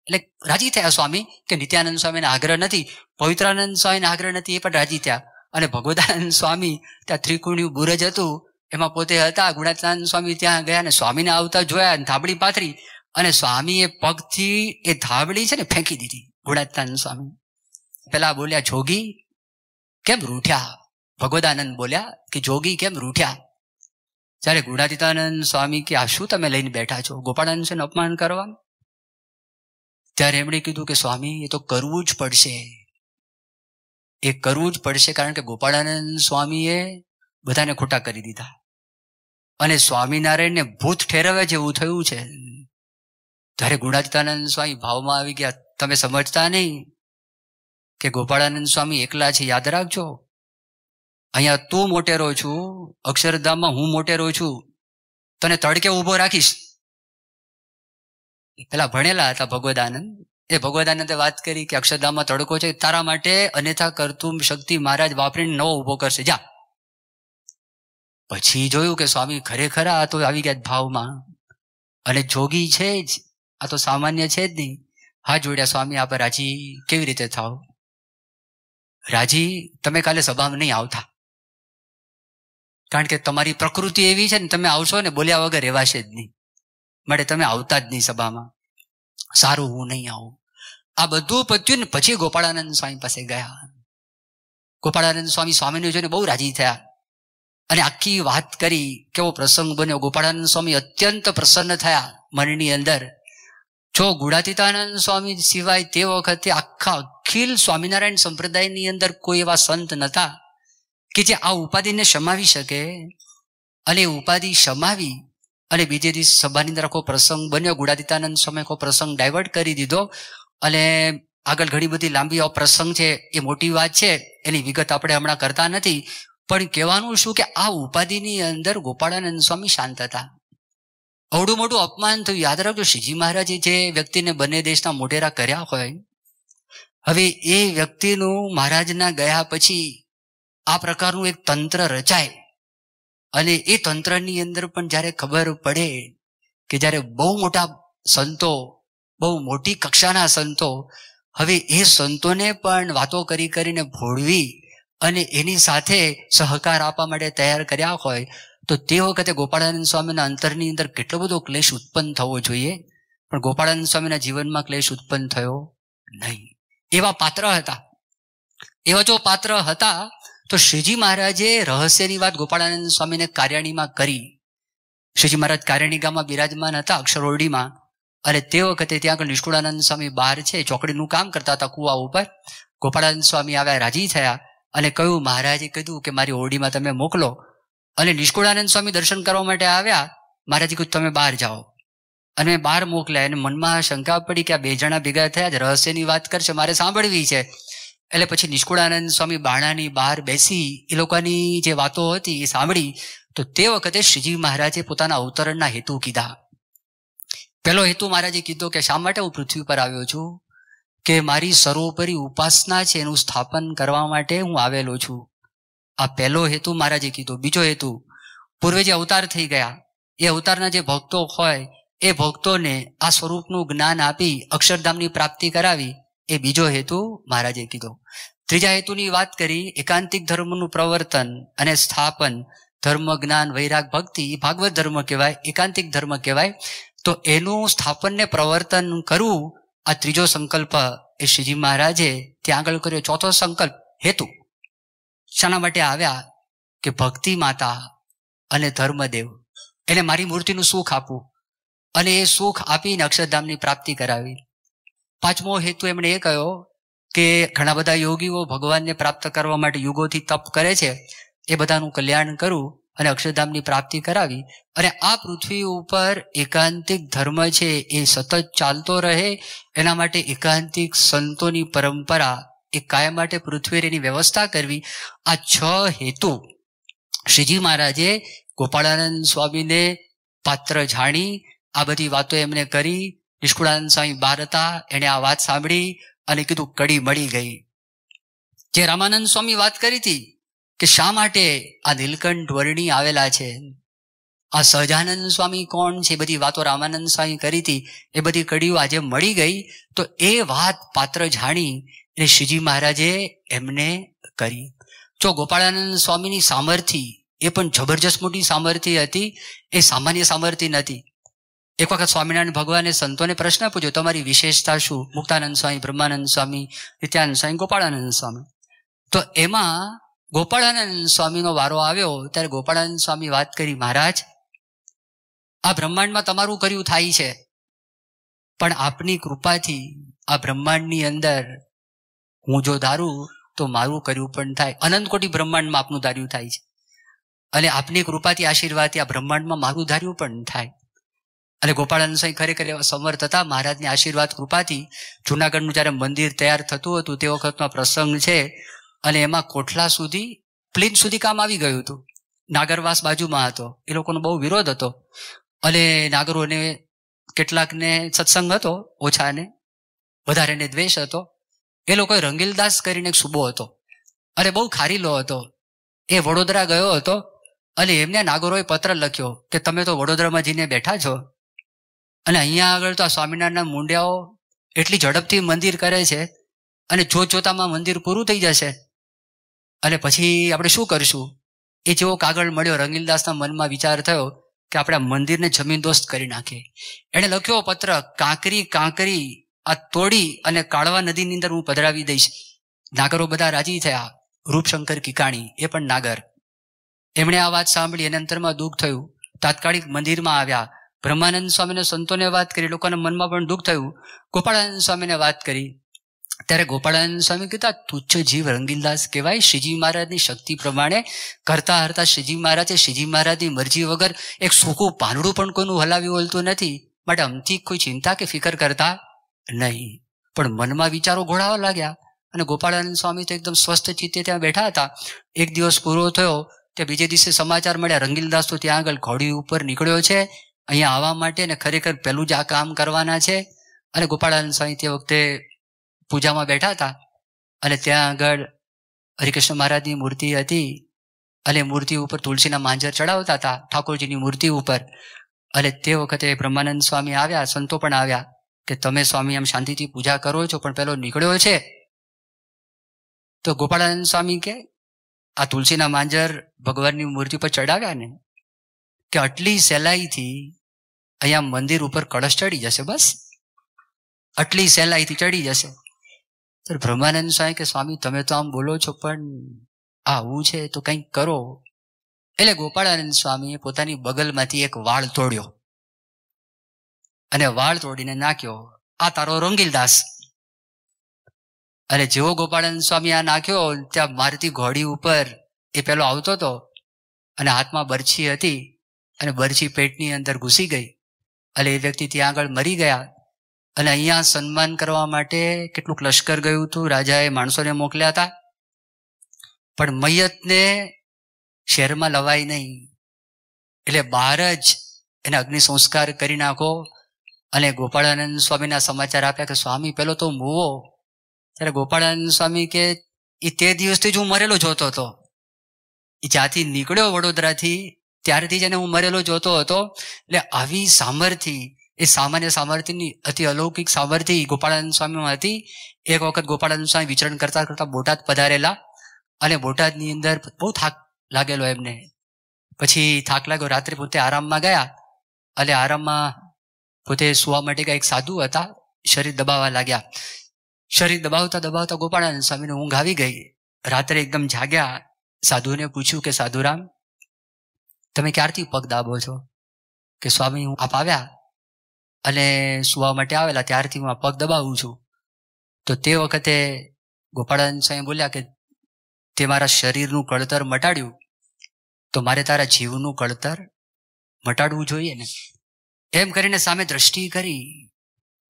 એટલે રાજી થયા સ્વામી કે નિત્યાનંદ સ્વામીને આગ્રહ નથી પવિત્રાનંદ સ્વામીને આગ્રહ નથી એ પણ રાજી થયા અને ભગવદાનંદ સ્વામી ત્યાં ત્રિકોણ્યું બુરજ હતું એમાં પોતે હતા ગુણાત્માન સ્વામી ત્યાં ગયા અને સ્વામીને આવતા જોયા અને ધાબળી પાથરી અને સ્વામીએ પગથી એ ધાબળી છે ને ફેંકી દીધી ગુણાત્માન સ્વામી પેલા બોલ્યા જોગી કેમ રૂઠ્યા ભગવદાનંદ બોલ્યા કે જોગી કેમ રૂઠ્યા જ્યારે ગુણાતીતાનંદ સ્વામી કે આ શું તમે લઈને બેઠા છો ગોપાળાનંદ છે અપમાન કરવાનું ત્યારે એમણે કીધું કે સ્વામી એ તો કરવું જ પડશે એ કરવું જ પડશે કારણ કે ગોપાળાનંદ સ્વામીએ બધાને ખોટા કરી દીધા અને સ્વામિનારાયણને ભૂત ઠેરવે જેવું થયું છે ત્યારે ગુણાતીતાનંદ સ્વામી ભાવમાં આવી ગયા તમે સમજતા નહીં કે ગોપાળાનંદ સ્વામી એકલા છે યાદ રાખજો અહીંયા તું મોટેરો છું અક્ષરધામમાં હું મોટેરો છું તને તડકે ઊભો રાખીશ પેલા ભણેલા હતા ભગવદાનંદ એ ભગવદાનંદે વાત કરી કે અક્ષરધામમાં તડકો છે તારા માટે અન્યથા કરતું શક્તિ મહારાજ વાપરીને નવો ઊભો કરશે જા પછી જોયું કે સ્વામી ખરેખર આ તો આવી ગયા ભાવમાં અને જોગી છે જ આ તો સામાન્ય છે જ નહીં હા જોડ્યા સ્વામી આપણે રાજી કેવી રીતે થાવ રાજી તમે કાલે સભામાં નહીં આવતા કારણ કે તમારી પ્રકૃતિ એવી છે ને તમે આવશો ને બોલ્યા વગર રહેવાશે જ નહીં માટે તમે આવતા જ નહીં સભામાં સારું હું નહીં આવું આ બધું પત્યું ને પછી ગોપાળાનંદ સ્વામી પાસે ગયા ગોપાળાનંદ સ્વામી સ્વામીને જોઈને બહુ રાજી થયા અને આખી વાત કરી કેવો પ્રસંગ બન્યો ગોપાળાનંદ સ્વામી અત્યંત પ્રસન્ન થયા મનની અંદર જો ગુણાતીતાનંદ સ્વામી સિવાય તે વખતે આખા અખિલ સ્વામિનારાયણ સંપ્રદાયની અંદર કોઈ એવા સંત નતા કે જે આ ઉપાધિને સમાવી શકે અને ઉપાધિ સમાવી અને બીજે દિવસ સભાની અંદર આખો પ્રસંગ બન્યો ગુણાદિતાનંદ સ્વામી આખો પ્રસંગ ડાયવર્ટ કરી દીધો અને આગળ ઘણી બધી લાંબી પ્રસંગ છે એ મોટી વાત છે એની વિગત આપણે હમણાં કરતા નથી પણ કહેવાનું શું કે આ ઉપાધિની અંદર ગોપાળાનંદ સ્વામી શાંત હતા અવડું મોટું અપમાન થયું યાદ રાખજો શ્રીજી મહારાજે જે વ્યક્તિને બંને દેશના મોઢેરા કર્યા હોય હવે એ વ્યક્તિનું મહારાજના ગયા પછી આ પ્રકારનું એક તંત્ર રચાય અને એ તંત્રની અંદર પણ જ્યારે ખબર પડે કે જ્યારે બહુ મોટા સંતો બહુ મોટી કક્ષાના સંતો હવે એ સંતોને પણ વાતો કરી કરીને ભોળવી અને એની સાથે સહકાર આપવા માટે તૈયાર કર્યા હોય તો તે વખતે ગોપાળાનંદ સ્વામીના અંતરની અંદર કેટલો બધો ક્લેશ ઉત્પન્ન થવો જોઈએ પણ ગોપાળાનંદ સ્વામીના જીવનમાં ક્લેશ ઉત્પન્ન થયો નહીં એવા પાત્ર હતા એવા જો પાત્ર હતા તો શ્રીજી મહારાજે રહસ્યની વાત ગોપાળાનંદ સ્વામીને કાર્યાણીમાં કરી શ્રીજી મહારાજ કાર્યાણી ગામમાં બિરાજમાન હતા અક્ષરોરડીમાં અને તે વખતે ત્યાં આગળ નિષ્કુળાનંદ સ્વામી બહાર છે ચોકડીનું કામ કરતા હતા કુવા ઉપર ગોપાળાનંદ સ્વામી આવ્યા રાજી થયા અને કહ્યું મહારાજે કીધું કે મારી ઓરડીમાં તમે મોકલો અને નિષ્કુળાનંદ સ્વામી દર્શન કરવા માટે આવ્યા મહારાજે કીધું તમે બહાર જાઓ અને બહાર મોકલ્યા અને મનમાં શંકા પડી કે આ બે જણા ભેગા થયા જ રહસ્યની વાત કરશે મારે સાંભળવી છે એટલે પછી નિષ્કુળાનંદ સ્વામી બાણાની બહાર બેસી એ લોકોની જે વાતો હતી એ સાંભળી તો તે વખતે શ્રીજી મહારાજે પોતાના અવતરણના હેતુ કીધા પેલો હેતુ મહારાજે કીધો કે શા માટે હું પૃથ્વી પર આવ્યો છું કે મારી સર્વોપરી ઉપાસના છે એનું સ્થાપન કરવા માટે હું આવેલો છું આ પહેલો હેતુ મહારાજે કીધો બીજો હેતુ પૂર્વે જે અવતાર થઈ ગયા એ અવતારના જે ભક્તો હોય એ ભક્તોને આ સ્વરૂપનું જ્ઞાન આપી અક્ષરધામની પ્રાપ્તિ કરાવી એ બીજો હેતુ મહારાજે કીધો ત્રીજા હેતુની વાત કરી એકાંતિક ધર્મનું પ્રવર્તન અને સ્થાપન ધર્મ જ્ઞાન વૈરાગ ભક્તિ એ ભાગવત ધર્મ કહેવાય એકાંતિક ધર્મ કહેવાય તો એનું સ્થાપનને પ્રવર્તન કરવું આ ત્રીજો સંકલ્પ એ શ્રીજી મહારાજે ત્યાં આગળ કર્યો ચોથો સંકલ્પ હેતુ શાના માટે આવ્યા કે ભક્તિ માતા અને ધર્મદેવ એને મારી મૂર્તિનું સુખ આપવું અને એ સુખ આપીને અક્ષરધામની પ્રાપ્તિ કરાવી પાંચમો હેતુ એમણે એ કહ્યો કે ઘણા બધા યોગીઓ ભગવાનને પ્રાપ્ત કરવા માટે યુગોથી તપ કરે છે એ બધાનું કલ્યાણ કરું અને અક્ષરધામની પ્રાપ્તિ કરાવી અને આ પૃથ્વી ઉપર એકાંતિક ધર્મ છે એ સતત ચાલતો રહે એના માટે એકાંતિક સંતોની પરંપરા એ કાયમ માટે પૃથ્વીની વ્યવસ્થા કરવી આ છ હેતુ શ્રીજી મહારાજે ગોપાળાનંદ સ્વામીને પાત્ર જાણી આ બધી વાતો એમને કરી નિષ્કુળાનંદ સ્વામી બારતા એણે આ વાત સાંભળી અને કીધું કડી મળી ગઈ જે રામાનંદ સ્વામી વાત કરી હતી કે શા માટે આ નીલકંઠ વર્ણી આવેલા છે આ સહજાનંદ સ્વામી કોણ છે બધી વાતો રામાનંદ સ્વામી કરી હતી એ બધી કડીઓ આજે મળી ગઈ તો એ વાત પાત્ર જાણી એ શ્રીજી મહારાજે એમને કરી જો ગોપાળાનંદ સ્વામીની સામર્થ્ય એ પણ જબરજસ્ત મોટી સામર્થ્ય હતી એ સામાન્ય સામર્થ્ય નથી એક વખત સ્વામિનારાયણ ભગવાને સંતોને પ્રશ્ન પૂછ્યો તમારી વિશેષતા શું મુક્તાનંદ સ્વામી બ્રહ્માનંદ સ્વામી નિત્યાનંદ સ્વામી ગોપાળાનંદ સ્વામી તો એમાં ગોપાળાનંદ સ્વામીનો વારો આવ્યો ત્યારે ગોપાળાનંદ સ્વામી વાત કરી મહારાજ આ બ્રહ્માંડમાં તમારું કર્યું થાય છે પણ આપની કૃપાથી આ બ્રહ્માંડની અંદર હું જો ધારું તો મારું કર્યું પણ થાય અનંત કોટી બ્રહ્માંડમાં આપનું ધાર્યું થાય છે અને આપની કૃપાથી આશીર્વાદથી આ બ્રહ્માંડમાં મારું ધાર્યું પણ થાય અને ગોપાળાનંદ સ્વામી ખરેખર એવા સમર્થ હતા મહારાજની આશીર્વાદ કૃપાથી જુનાગઢનું જ્યારે મંદિર તૈયાર થતું હતું તે વખતનો પ્રસંગ છે અને એમાં કોઠલા સુધી પ્લીન સુધી કામ આવી ગયું હતું નાગરવાસ બાજુમાં હતો એ લોકોનો બહુ વિરોધ હતો અને નાગરોને કેટલાકને સત્સંગ હતો ઓછાને વધારેને દ્વેષ હતો એ લોકોએ રંગીલદાસ કરીને એક સુબો હતો અને બહુ ખારીલો હતો એ વડોદરા ગયો હતો અને એમને નાગરોએ પત્ર લખ્યો કે તમે તો વડોદરામાં જઈને બેઠા છો અને અહીંયા આગળ તો આ સ્વામિનારાયણના મુંડિયાઓ એટલી ઝડપથી મંદિર કરે છે અને જોત જોતામાં મંદિર પૂરું થઈ જશે અને પછી આપણે શું કરીશું એ જેવો કાગળ મળ્યો રંગીલદાસના મનમાં વિચાર થયો કે આપણા મંદિરને જમીનદોસ્ત કરી નાખીએ એણે લખ્યો પત્ર કાંકરી કાંકરી આ તોડી અને કાળવા નદીની અંદર હું પધરાવી દઈશ નાગરો બધા રાજી થયા રૂપશંકર કિકાણી એ પણ નાગર એમણે આ વાત સાંભળી એને અંતરમાં દુઃખ થયું તાત્કાલિક મંદિરમાં આવ્યા બ્રહ્માનંદ સ્વામીને સંતોને વાત કરી લોકોના મનમાં પણ દુઃખ થયું ગોપાળાનંદ સ્વામીને વાત કરી ત્યારે ગોપાળાનંદ સ્વામી કીધું આ તુચ્છ જીવ રંગીલદાસ કહેવાય શ્રીજી મહારાજની શક્તિ પ્રમાણે કરતા હરતા શ્રીજી મહારાજે શ્રીજી મહારાજની મરજી વગર એક સૂકું પાંદડું પણ કોઈનું હલાવ્યું વળતું નથી માટે અમથી કોઈ ચિંતા કે ફિકર કરતા નહીં પણ મનમાં વિચારો ઘોડાવા લાગ્યા અને ગોપાળાનંદ સ્વામી તો એકદમ સ્વસ્થ ચિત્તે ત્યાં બેઠા હતા એક દિવસ પૂરો થયો તે બીજે દિવસે સમાચાર મળ્યા રંગીલદાસ તો ત્યાં આગળ ઘોડી ઉપર નીકળ્યો છે અહીંયા આવવા માટે ને ખરેખર પહેલું જ આ કામ કરવાના છે અને ગોપાળાનંદ સ્વામી તે વખતે પૂજામાં બેઠા હતા અને ત્યાં આગળ હરિકૃષ્ણ મહારાજની મૂર્તિ હતી અને મૂર્તિ ઉપર તુલસીના માંજર ચડાવતા હતા ઠાકોરજીની મૂર્તિ ઉપર અને તે વખતે બ્રહ્માનંદ સ્વામી આવ્યા સંતો પણ આવ્યા કે તમે સ્વામી આમ શાંતિથી પૂજા કરો છો પણ પેલો નીકળ્યો છે તો ગોપાળાનંદ સ્વામી કે આ તુલસીના માંજર ભગવાનની મૂર્તિ પર ચડાવ્યા ને કે આટલી સહેલાઈથી અહીંયા મંદિર ઉપર કળશ ચડી જશે બસ આટલી સહેલાઈથી ચડી જશે બ્રહ્માનંદ સ્વાય કે સ્વામી તમે તો આમ બોલો છો પણ આવું છે તો કંઈક કરો એટલે ગોપાળાનંદ સ્વામીએ પોતાની બગલમાંથી એક વાળ તોડ્યો અને વાળ તોડીને નાખ્યો આ તારો રંગીલદાસ અને જેવો ગોપાળાનંદ સ્વામી આ નાખ્યો ત્યાં મારતી ઘોડી ઉપર એ પેલો આવતો હતો અને હાથમાં બરછી હતી અને બરછી પેટની અંદર ઘૂસી ગઈ એટલે એ વ્યક્તિ ત્યાં આગળ મરી ગયા અને અહીંયા સન્માન કરવા માટે કેટલુંક લશ્કર ગયું હતું રાજાએ માણસોને મોકલ્યા હતા પણ મૈયતને શહેરમાં લવાય નહીં એટલે બહાર જ એને અગ્નિ સંસ્કાર કરી નાખો અને ગોપાળાનંદ સ્વામીના સમાચાર આપ્યા કે સ્વામી પેલો તો મૂવો ત્યારે ગોપાળાનંદ સ્વામી કે એ તે દિવસથી જ હું મરેલો જોતો હતો એ જ્યાંથી નીકળ્યો વડોદરાથી ત્યારથી જ એને હું મરેલો જોતો હતો એટલે આવી સામર્થ્ય એ સામાન્ય સામર્થ્યની અતિ અલૌકિક સામર્થ્ય ગોપાળાનંદ સ્વામીમાં હતી એક વખત ગોપાળાનંદ સ્વામી વિચરણ કરતા કરતા બોટાદ પધારેલા અને બોટાદની અંદર બહુ થાક લાગેલો એમને પછી થાક લાગ્યો રાત્રે પોતે આરામમાં ગયા અને આરામમાં પોતે સુવા માટે એક સાધુ હતા શરીર દબાવવા લાગ્યા શરીર દબાવતા દબાવતા ગોપાળાનંદ સ્વામીને ઊંઘ આવી ગઈ રાત્રે એકદમ જાગ્યા સાધુને પૂછ્યું કે સાધુરામ તમે ક્યારથી પગ દાબો છો કે સ્વામી હું આપ આવ્યા અને સુવા માટે આવેલા ત્યારથી હું આ પગ દબાવું છું તો તે વખતે ગોપાળાન સ્વામી બોલ્યા કે તે મારા શરીરનું કળતર મટાડ્યું તો મારે તારા જીવનું કળતર મટાડવું જોઈએ ને એમ કરીને સામે દ્રષ્ટિ કરી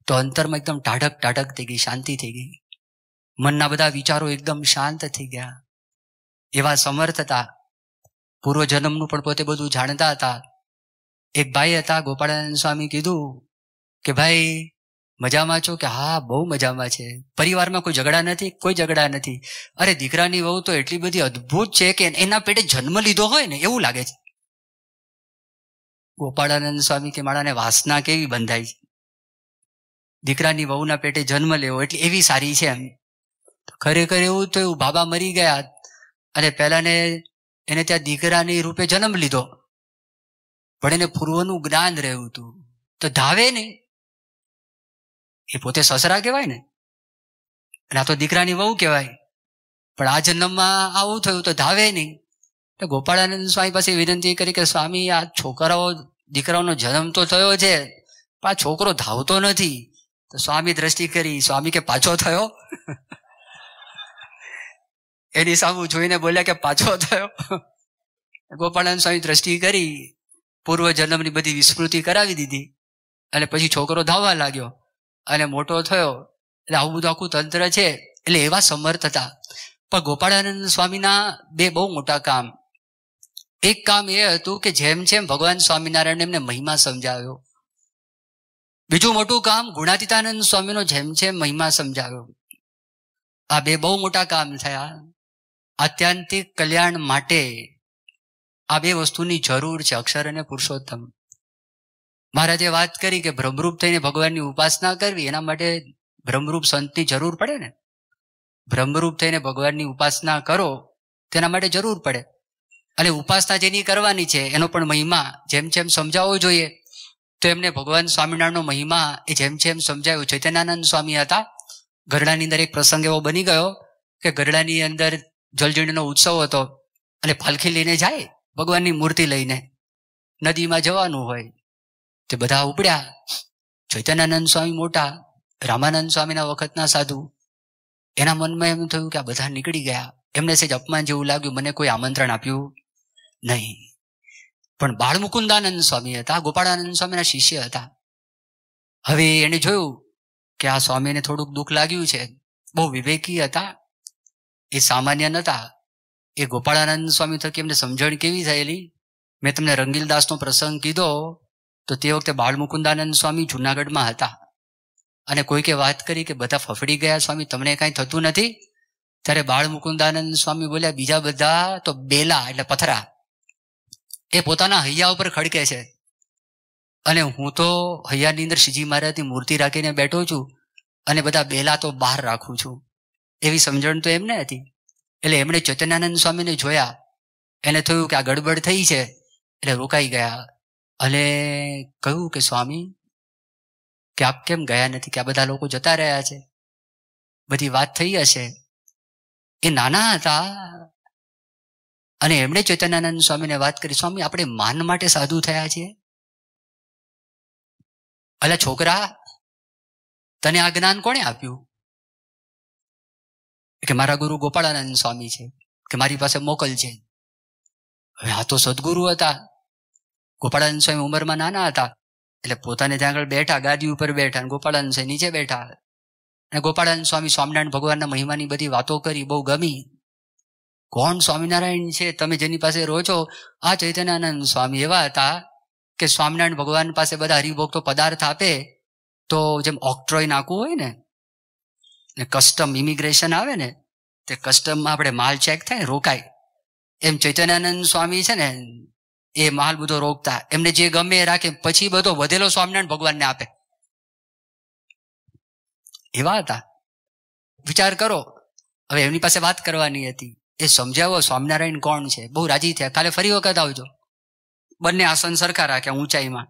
તો અંતરમાં એકદમ ટાઢક ટાઢક થઈ ગઈ શાંતિ થઈ ગઈ મનના બધા વિચારો એકદમ શાંત થઈ ગયા એવા સમર્થ હતા પૂર્વજન્મનું પણ પોતે બધું જાણતા હતા એક ભાઈ હતા ગોપાળાનંદ સ્વામી કીધું કે ભાઈ મજામાં છો કે હા બહુ મજામાં છે પરિવારમાં કોઈ ઝઘડા નથી કોઈ ઝઘડા નથી અરે દીકરાની વહુ તો એટલી બધી અદ્ભુત છે કે એના પેટે જન્મ લીધો હોય ને એવું લાગે છે ગોપાળાનંદ સ્વામી કે માળાને વાસના કેવી બંધાઈ છે દીકરાની વહુના પેટે જન્મ લેવો એટલે એવી સારી છે એમ ખરેખર એવું તો એવું બાબા મરી ગયા અને પહેલાને એને ત્યાં દીકરાની રૂપે જન્મ લીધો પણ એને પૂર્વનું જ્ઞાન રહ્યું હતું તો ધાવે નહીં એ પોતે સસરા કહેવાય ને અને આ તો દીકરાની વહુ કહેવાય પણ આ જન્મમાં આવું થયું તો ધાવે નહીં તો ગોપાળાનંદ સ્વામી પાસે વિનંતી કરી કે સ્વામી આ છોકરાઓ દીકરાઓનો જન્મ તો થયો છે પણ આ છોકરો ધાવતો નથી તો સ્વામી દ્રષ્ટિ કરી સ્વામી કે પાછો થયો એની સામે જોઈને બોલ્યા કે પાછો થયો ગોપાળાનંદ સ્વામી દ્રષ્ટિ કરી પૂર્વ જન્મની બધી વિસ્મૃતિ કરાવી દીધી અને પછી છોકરો ધાવવા લાગ્યો અને મોટો થયો એટલે આવું બધું આખું તંત્ર છે એટલે એવા સમર્થ હતા પણ ગોપાળાનંદ સ્વામીના બે બહુ મોટા કામ એક કામ એ હતું કે જેમ જેમ ભગવાન સ્વામિનારાયણ એમને મહિમા સમજાવ્યો બીજું મોટું કામ ગુણાતીતાનંદ સ્વામીનો જેમ જેમ મહિમા સમજાવ્યો આ બે બહુ મોટા કામ થયા આત્યાંતિક કલ્યાણ માટે આ બે વસ્તુની જરૂર છે અક્ષર અને પુરુષોત્તમ મહારાજે વાત કરી કે ભ્રમરૂપ થઈને ભગવાનની ઉપાસના કરવી એના માટે ભ્રમરૂપ સંતની જરૂર પડે ને ભ્રમરૂપ થઈને ભગવાનની ઉપાસના કરો તેના માટે જરૂર પડે અને ઉપાસના જેની કરવાની છે એનો પણ મહિમા જેમ જેમ સમજાવવો જોઈએ તો એમને ભગવાન સ્વામિનારાયણનો મહિમા એ જેમ જેમ સમજાયો ચૈતન્યાનંદ સ્વામી હતા ગરડાની અંદર એક પ્રસંગ એવો બની ગયો કે ગરડાની અંદર જલજીણીનો ઉત્સવ હતો અને પાલખી લઈને જાય ભગવાનની મૂર્તિ લઈને નદીમાં જવાનું હોય તે બધા ઉપડ્યા ચૈતન્યાનંદ સ્વામી મોટા રામાનંદ સ્વામીના વખતના સાધુ એના મનમાં એમ થયું કે આ બધા નીકળી ગયા એમને સેજ અપમાન જેવું લાગ્યું મને કોઈ આમંત્રણ આપ્યું નહીં પણ બાળમુકુંદાનંદ સ્વામી હતા ગોપાળાનંદ સ્વામીના શિષ્ય હતા હવે એને જોયું કે આ સ્વામીને થોડુંક દુઃખ લાગ્યું છે બહુ વિવેકી હતા એ સામાન્ય નહોતા એ ગોપાળાનંદ સ્વામી થકી એમને સમજણ કેવી થયેલી મેં તમને રંગીલદાસનો પ્રસંગ કીધો તો તે વખતે બાળ મુકુંદાનંદ સ્વામી જુનાગઢમાં હતા અને કોઈકે વાત કરી કે બધા ફફડી ગયા સ્વામી તમને કાંઈ થતું નથી ત્યારે બાળ મુકુંદાનંદ સ્વામી બોલ્યા બીજા બધા તો બેલા એટલે પથરા એ પોતાના હૈયા ઉપર ખડકે છે અને હું તો હૈયાની અંદર શ્રીજી મહારાજની મૂર્તિ રાખીને બેઠો છું અને બધા બેલા તો બહાર રાખું છું એવી સમજણ તો એમને હતી એટલે એમણે ચેતનાનંદ સ્વામીને જોયા એને થયું કે આ ગડબડ થઈ છે એટલે રોકાઈ ગયા અને કહ્યું કે સ્વામી કે આપ કેમ ગયા નથી કે આ બધા લોકો જતા રહ્યા છે બધી વાત થઈ હશે એ નાના હતા અને એમણે ચેતનાનંદ સ્વામીને વાત કરી સ્વામી આપણે માન માટે સાધુ થયા છીએ અલા છોકરા તને આ જ્ઞાન કોણે આપ્યું કે મારા ગુરુ ગોપાળાનંદ સ્વામી છે કે મારી પાસે મોકલ છે હવે આ તો સદગુરુ હતા ગોપાળાનંદ સ્વામી ઉંમરમાં નાના હતા એટલે પોતાને ત્યાં આગળ બેઠા ગાદી ઉપર બેઠા અને ગોપાળાનંદ સ્વામી નીચે બેઠા અને ગોપાળાનંદ સ્વામી સ્વામિનારાયણ ભગવાનના મહિમાની બધી વાતો કરી બહુ ગમી કોણ સ્વામિનારાયણ છે તમે જેની પાસે રહો છો આ ચૈતન્યાનંદ સ્વામી એવા હતા કે સ્વામિનારાયણ ભગવાન પાસે બધા હરિભોગ પદાર્થ આપે તો જેમ ઓક્ટ્રોય નાખવું હોય ને ને કસ્ટમ ઇમિગ્રેશન આવે ને તે કસ્ટમમાં આપણે માલ ચેક થાય રોકાય એમ ચૈતન્યાનંદ સ્વામી છે ને એ માલ બધો રોકતા એમને જે ગમે એ રાખે પછી બધો વધેલો સ્વામિનારાયણ ભગવાનને આપે એવા હતા વિચાર કરો હવે એમની પાસે વાત કરવાની હતી એ સમજાવો સ્વામિનારાયણ કોણ છે બહુ રાજી થયા કાલે ફરી વખત આવજો બંને આસન સરખા રાખ્યા ઊંચાઈમાં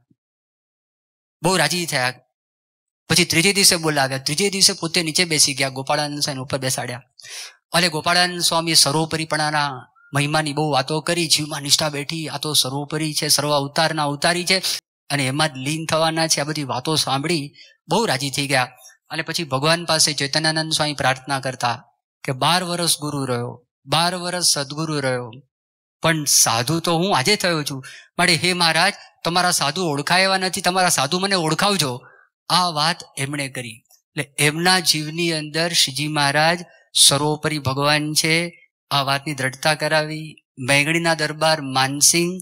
બહુ રાજી થયા પછી ત્રીજે દિવસે બોલાવ્યા ત્રીજે દિવસે પોતે નીચે બેસી ગયા ગોપાળાનંદ સ્વામી ઉપર બેસાડ્યા અલે ગોપાળાનંદ સ્વામી સર્વોપરીપણાના મહિમાની બહુ વાતો કરી જીવમાં નિષ્ઠા બેઠી આ તો સર્વોપરી છે સર્વ અવતારના અવતારી છે અને એમાં જ લીન થવાના છે આ બધી વાતો સાંભળી બહુ રાજી થઈ ગયા અને પછી ભગવાન પાસે ચૈતન્યાનંદ સ્વામી પ્રાર્થના કરતા કે બાર વર્ષ ગુરુ રહ્યો બાર વર્ષ સદગુરુ રહ્યો પણ સાધુ તો હું આજે થયો છું માટે હે મહારાજ તમારા સાધુ ઓળખાયા નથી તમારા સાધુ મને ઓળખાવજો આ વાત એમણે કરી એટલે એમના જીવની અંદર શ્રીજી મહારાજ સર્વોપરી ભગવાન છે આ વાતની દ્રઢતા કરાવી મેઘણીના દરબાર માનસિંહ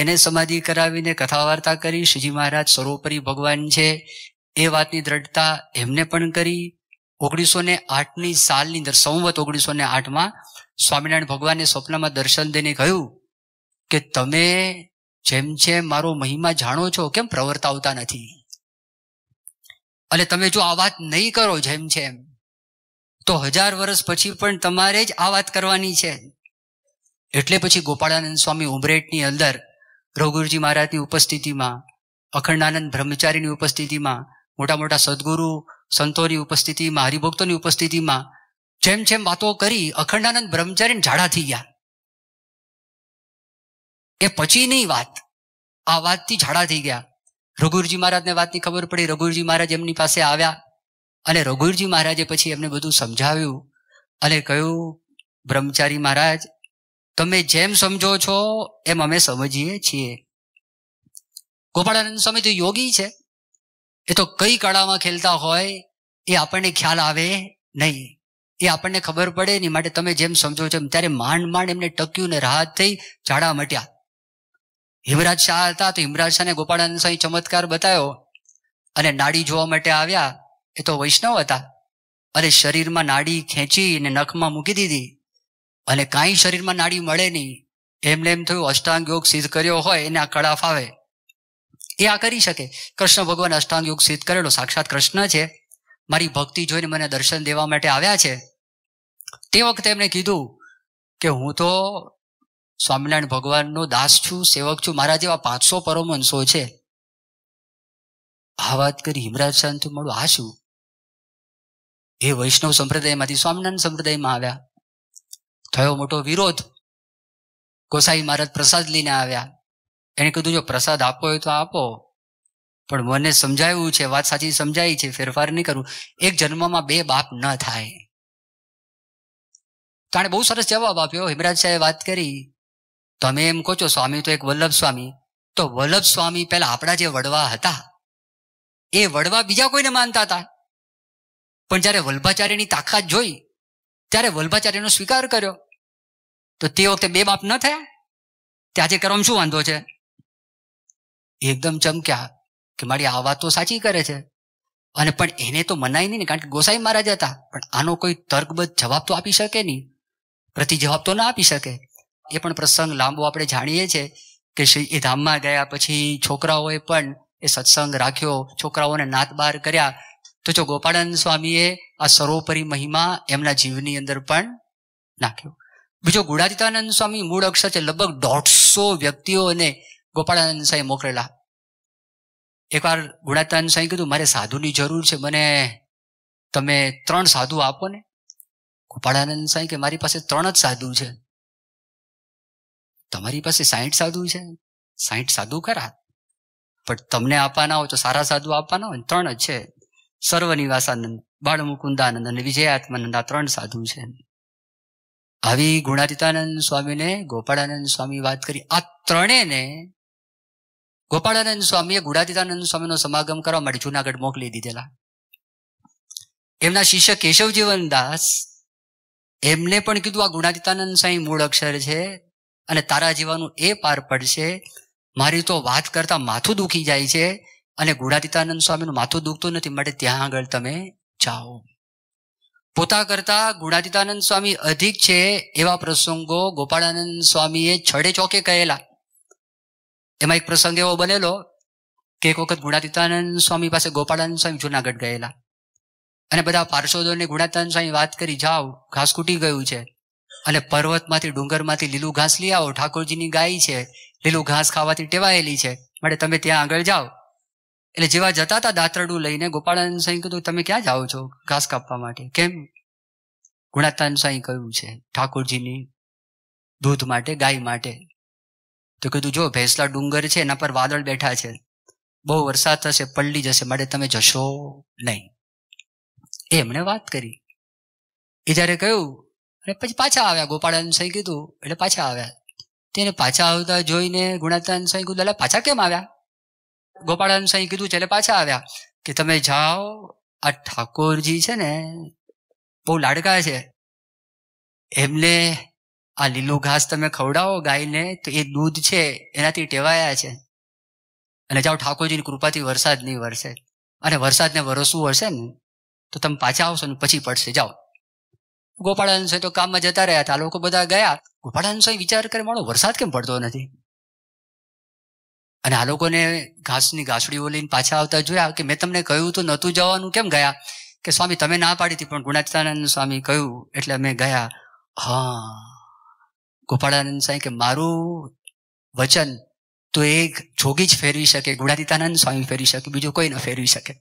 એને સમાધિ કરાવીને કથા વાર્તા કરી શ્રીજી મહારાજ સર્વોપરી ભગવાન છે એ વાતની દ્રઢતા એમને પણ કરી ઓગણીસો ને આઠની સાલની અંદર સંવત ઓગણીસો ને આઠમાં સ્વામિનારાયણ ભગવાને સ્વપ્નમાં દર્શન દઈને કહ્યું કે તમે જેમ છે મારો મહિમા જાણો છો કેમ પ્રવર્તાવતા નથી અને તમે જો આ વાત નહીં કરો જેમ છે એમ તો હજાર વર્ષ પછી પણ તમારે જ આ વાત કરવાની છે એટલે પછી ગોપાળાનંદ સ્વામી ઉમરેટની અંદર રઘુરજી મહારાજની ઉપસ્થિતિમાં અખંડાનંદ બ્રહ્મચારીની ઉપસ્થિતિમાં મોટા મોટા સદગુરુ સંતોની ઉપસ્થિતિમાં હરિભક્તોની ઉપસ્થિતિમાં જેમ જેમ વાતો કરી અખંડાનંદ બ્રહ્મચારીને ઝાડા થઈ ગયા એ પછીની વાત આ વાતથી ઝાડા થઈ ગયા રઘુરજી મહારાજને વાતની ખબર પડી રઘુરજી મહારાજ એમની પાસે આવ્યા અને રઘુવીરજી મહારાજે પછી એમને બધું સમજાવ્યું અને કહ્યું બ્રહ્મચારી મહારાજ તમે જેમ સમજો છો એમ અમે સમજીએ છીએ ગોપાળાનંદ સ્વામી તો યોગી છે એ તો કઈ કળામાં ખેલતા હોય એ આપણને ખ્યાલ આવે નહીં એ આપણને ખબર પડે નહીં માટે તમે જેમ સમજો છો એમ ત્યારે માંડ માંડ એમને ટક્યું ને રાહત થઈ ઝાડા મટ્યા હિમરાજ શાહ હતા તો હિમરાજ શાહને ગોપાળાનંદ સ્વામી ચમત્કાર બતાવ્યો અને નાડી જોવા માટે આવ્યા એ તો વૈષ્ણવ હતા અરે શરીરમાં નાડી ખેંચી અને નખમાં મૂકી દીધી અને કાંઈ શરીરમાં નાડી મળે નહીં એમને એમ થયું અષ્ટાંગ યોગ સિદ્ધ કર્યો હોય એને આ કળા ફાવે એ આ કરી શકે કૃષ્ણ ભગવાન અષ્ટાંગ યોગ સિદ્ધ કરેલો સાક્ષાત કૃષ્ણ છે મારી ભક્તિ જોઈને મને દર્શન દેવા માટે આવ્યા છે તે વખતે એમણે કીધું કે હું તો સ્વામિનારાયણ ભગવાનનો દાસ છું સેવક છું મારા જેવા પાંચસો પરમહંસો છે આ વાત કરી હિમરાજ સંત મળું આ શું એ વૈષ્ણવ સંપ્રદાયમાંથી સ્વામિનારાયણ સંપ્રદાયમાં આવ્યા થયો મોટો વિરોધ ગોસાઈ મહારાજ પ્રસાદ લઈને આવ્યા એને કીધું જો પ્રસાદ આપો હોય તો આપો પણ મને સમજાયું છે વાત સાચી સમજાઈ છે ફેરફાર નહીં કરું એક જન્મમાં બે બાપ ન થાય તો આણે બહુ સરસ જવાબ આપ્યો હિમરાજ સાહેબ વાત કરી તમે એમ કહો છો સ્વામી તો એક વલ્લભ સ્વામી તો વલ્લભ સ્વામી પહેલા આપણા જે વડવા હતા એ વડવા બીજા કોઈને માનતા હતા પણ જ્યારે વલ્ભાચાર્યની તાકાત જોઈ ત્યારે વલ્ભાચાર્યનો સ્વીકાર કર્યો તો તે વખતે બે બાપ ન થયા ત્યાં આજે કરવામાં શું વાંધો છે એકદમ ચમક્યા કે મારી આ વાત તો સાચી કરે છે અને પણ એને તો મનાય નહીં ને કારણ કે ગોસાઈ મહારાજ હતા પણ આનો કોઈ તર્કબદ્ધ જવાબ તો આપી શકે નહીં પ્રતિ જવાબ તો ના આપી શકે એ પણ પ્રસંગ લાંબો આપણે જાણીએ છીએ કે શ્રી એ ધામમાં ગયા પછી છોકરાઓએ પણ એ સત્સંગ રાખ્યો છોકરાઓને નાત બાર કર્યા તો જો ગોપાળાનંદ સ્વામીએ આ સર્વોપરી મહિમા એમના જીવની અંદર પણ નાખ્યો બીજો ગુણાતીતાનંદ સ્વામી મૂળ અક્ષર છે લગભગ દોઢસો વ્યક્તિઓને ગોપાળાનંદ સાંઈ મોકલેલા એકવાર ગુણાતીતાનંદ સ્વામી કીધું મારે સાધુની જરૂર છે મને તમે ત્રણ સાધુ આપો ને ગોપાળાનંદ સ્વામી કે મારી પાસે ત્રણ જ સાધુ છે તમારી પાસે સાહીઠ સાધુ છે સાહીઠ સાધુ ખરા પણ તમને આપવાના હોય તો સારા સાધુ આપવાના હોય ત્રણ જ છે સર્વનિવાસાનંદ બાળમુકુંદાનંદ અને વિજયાત્માનંદ આ ત્રણ સાધુ છે આવી ગુણાતીતાનંદ સ્વામીને ગોપાળાનંદ સ્વામી વાત કરી આ ત્રણેયને ગોપાળાનંદ સ્વામીએ ગુણાતીતાનંદ સ્વામીનો સમાગમ કરવા માટે જુનાગઢ મોકલી દીધેલા એમના શિષ્ય કેશવજીવન દાસ એમને પણ કીધું આ ગુણાતીતાનંદ સ્વામી મૂળ અક્ષર છે અને તારા જીવાનું એ પાર પડશે મારી તો વાત કરતા માથું દુખી જાય છે અને ગુણાતીતાનંદ સ્વામીનું માથું દુખતું નથી માટે ત્યાં આગળ તમે જાઓ પોતા કરતા ગુણાતીતાનંદ સ્વામી અધિક છે એવા પ્રસંગો ગોપાળાનંદ સ્વામીએ છડે ચોકે કહેલા એમાં એક પ્રસંગ એવો બનેલો કે એક વખત ગુણાતીતાનંદ સ્વામી પાસે ગોપાળાનંદ સ્વામી જુનાગઢ ગયેલા અને બધા પાર્ષદોને ગુણાતાનંદ સ્વામી વાત કરી જાઓ ઘાસ કૂટી ગયું છે અને પર્વતમાંથી ડુંગરમાંથી લીલું ઘાસ લઈ આવો ઠાકોરજીની ગાય છે લીલું ઘાસ ખાવાથી ટેવાયેલી છે માટે તમે ત્યાં આગળ જાઓ એટલે જેવા જતા હતા દાંતરડું લઈને ગોપાળાનંદ સ્વામી કીધું તમે ક્યાં જાઓ છો ઘાસ કાપવા માટે કેમ ગુણાતાન સાંઈ કહ્યું છે ઠાકોરજીની દૂધ માટે ગાય માટે તો કીધું જો ભેંસલા ડુંગર છે એના પર વાદળ બેઠા છે બહુ વરસાદ થશે પલડી જશે માટે તમે જશો નહીં એ એમણે વાત કરી એ જ્યારે કહ્યું અને પછી પાછા આવ્યા ગોપાળાનંદ સ્વામી કીધું એટલે પાછા આવ્યા તેને પાછા આવતા જોઈને ગુણાતાન સ્વામી કીધું એટલે પાછા કેમ આવ્યા ગોપાળાનંદ સાંઈ કીધું છે એટલે પાછા આવ્યા કે તમે જાઓ આ ઠાકોરજી છે ને બહુ લાડકા છે એમને આ લીલું ઘાસ તમે ખવડાવો ગાયને તો એ દૂધ છે એનાથી ટેવાયા છે અને જાઓ ઠાકોરજીની કૃપાથી વરસાદ નહીં વરસે અને વરસાદને વરસવું વરસે ને તો તમે પાછા આવશો ને પછી પડશે જાઓ ગોપાળાનંદ સાંઈ તો કામમાં જતા રહ્યા હતા લોકો બધા ગયા ગોપાળાનંદ સાંઈ વિચાર કરે મારો વરસાદ કેમ પડતો નથી અને આ લોકોને ઘાસની ઘાસડીઓ લઈને પાછા આવતા જોયા કે મેં તમને કહ્યું તો નહોતું જવાનું કેમ ગયા કે સ્વામી તમે ના પાડી હતી પણ ગુણાતીતાનંદ સ્વામી કહ્યું એટલે અમે ગયા હા ગોપાળાનંદ સ્વામી કે મારું વચન તો એક જોગી જ ફેરવી શકે ગુણાતીતાનંદ સ્વામી ફેરવી શકે બીજો કોઈ ન ફેરવી શકે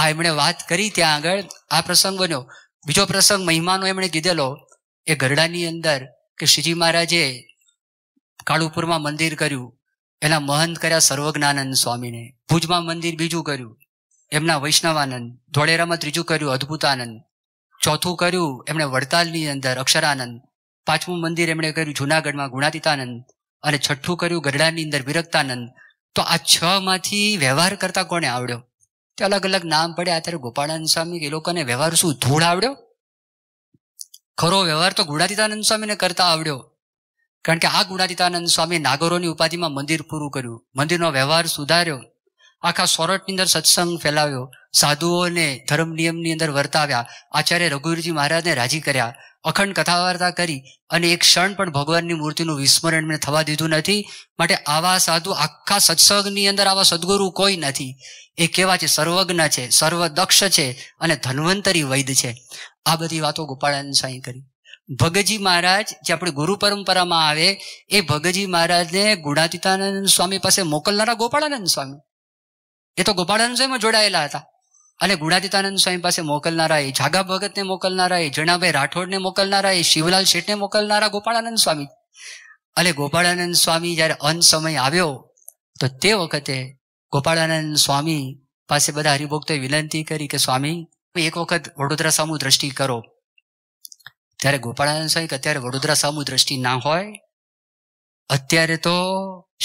આ એમણે વાત કરી ત્યાં આગળ આ પ્રસંગ બન્યો બીજો પ્રસંગ મહિમાનો એમણે કીધેલો એ ગરડાની અંદર કે શ્રીજી મહારાજે કાળુપુરમાં મંદિર કર્યું એના મહંત કર્યા સર્વજ્ઞાનંદ સ્વામીને ભુજમાં મંદિર બીજું કર્યું એમના વૈષ્ણવાનંદ ધોળેરામાં ત્રીજું કર્યું અદ્ભુતાનંદ ચોથું કર્યું એમણે વડતાલની અંદર અક્ષરાનંદ પાંચમું મંદિર એમણે કર્યું જુનાગઢમાં ગુણાતીતાનંદ અને છઠ્ઠું કર્યું ગઢડાની અંદર વિરક્તાનંદ તો આ છ માંથી વ્યવહાર કરતા કોને આવડ્યો તે અલગ અલગ નામ પડ્યા અત્યારે ગોપાળાનંદ સ્વામી એ લોકોને વ્યવહાર શું ધૂળ આવડ્યો ખરો વ્યવહાર તો ગુણાતીતાનંદ સ્વામીને કરતા આવડ્યો કારણ કે આ ગુણાદિતાનંદ સ્વામી નાગરોની ઉપાધિમાં મંદિર પૂરું કર્યું મંદિરનો વ્યવહાર સુધાર્યો આખા સોરઠની અંદર સત્સંગ ફેલાવ્યો સાધુઓને ધર્મ નિયમની અંદર વર્તાવ્યા આચાર્ય રઘુવીરજી મહારાજને રાજી કર્યા અખંડ કથાવાર્તા કરી અને એક ક્ષણ પણ ભગવાનની મૂર્તિનું વિસ્મરણ મેં થવા દીધું નથી માટે આવા સાધુ આખા સત્સંગની અંદર આવા સદગુરુ કોઈ નથી એ કેવા છે સર્વજ્ઞ છે સર્વદક્ષ છે અને ધન્વંતરી વૈદ છે આ બધી વાતો ગોપાળાનંદ સાંઈ કરી ભગતજી મહારાજ જે આપણી ગુરુ પરંપરામાં આવે એ ભગતજી મહારાજને ગુણાતીતાનંદ સ્વામી પાસે મોકલનારા ગોપાળાનંદ સ્વામી એ તો ગોપાળાનંદ સ્વામીમાં જોડાયેલા હતા અને ગુણાતીતાનંદ સ્વામી પાસે મોકલનારા એ જાગા ભગતને મોકલનારા એ જણાભાઈ રાઠોડને મોકલનારા એ શિવલાલ શેઠને મોકલનારા ગોપાળાનંદ સ્વામી અને ગોપાળાનંદ સ્વામી જ્યારે અંત સમય આવ્યો તો તે વખતે ગોપાળાનંદ સ્વામી પાસે બધા હરિભક્તોએ વિનંતી કરી કે સ્વામી એક વખત વડોદરા સામુ દ્રષ્ટિ કરો ત્યારે ગોપાળાનંદ સ્વામી અત્યારે વડોદરા સામુ દ્રષ્ટિ ના હોય અત્યારે તો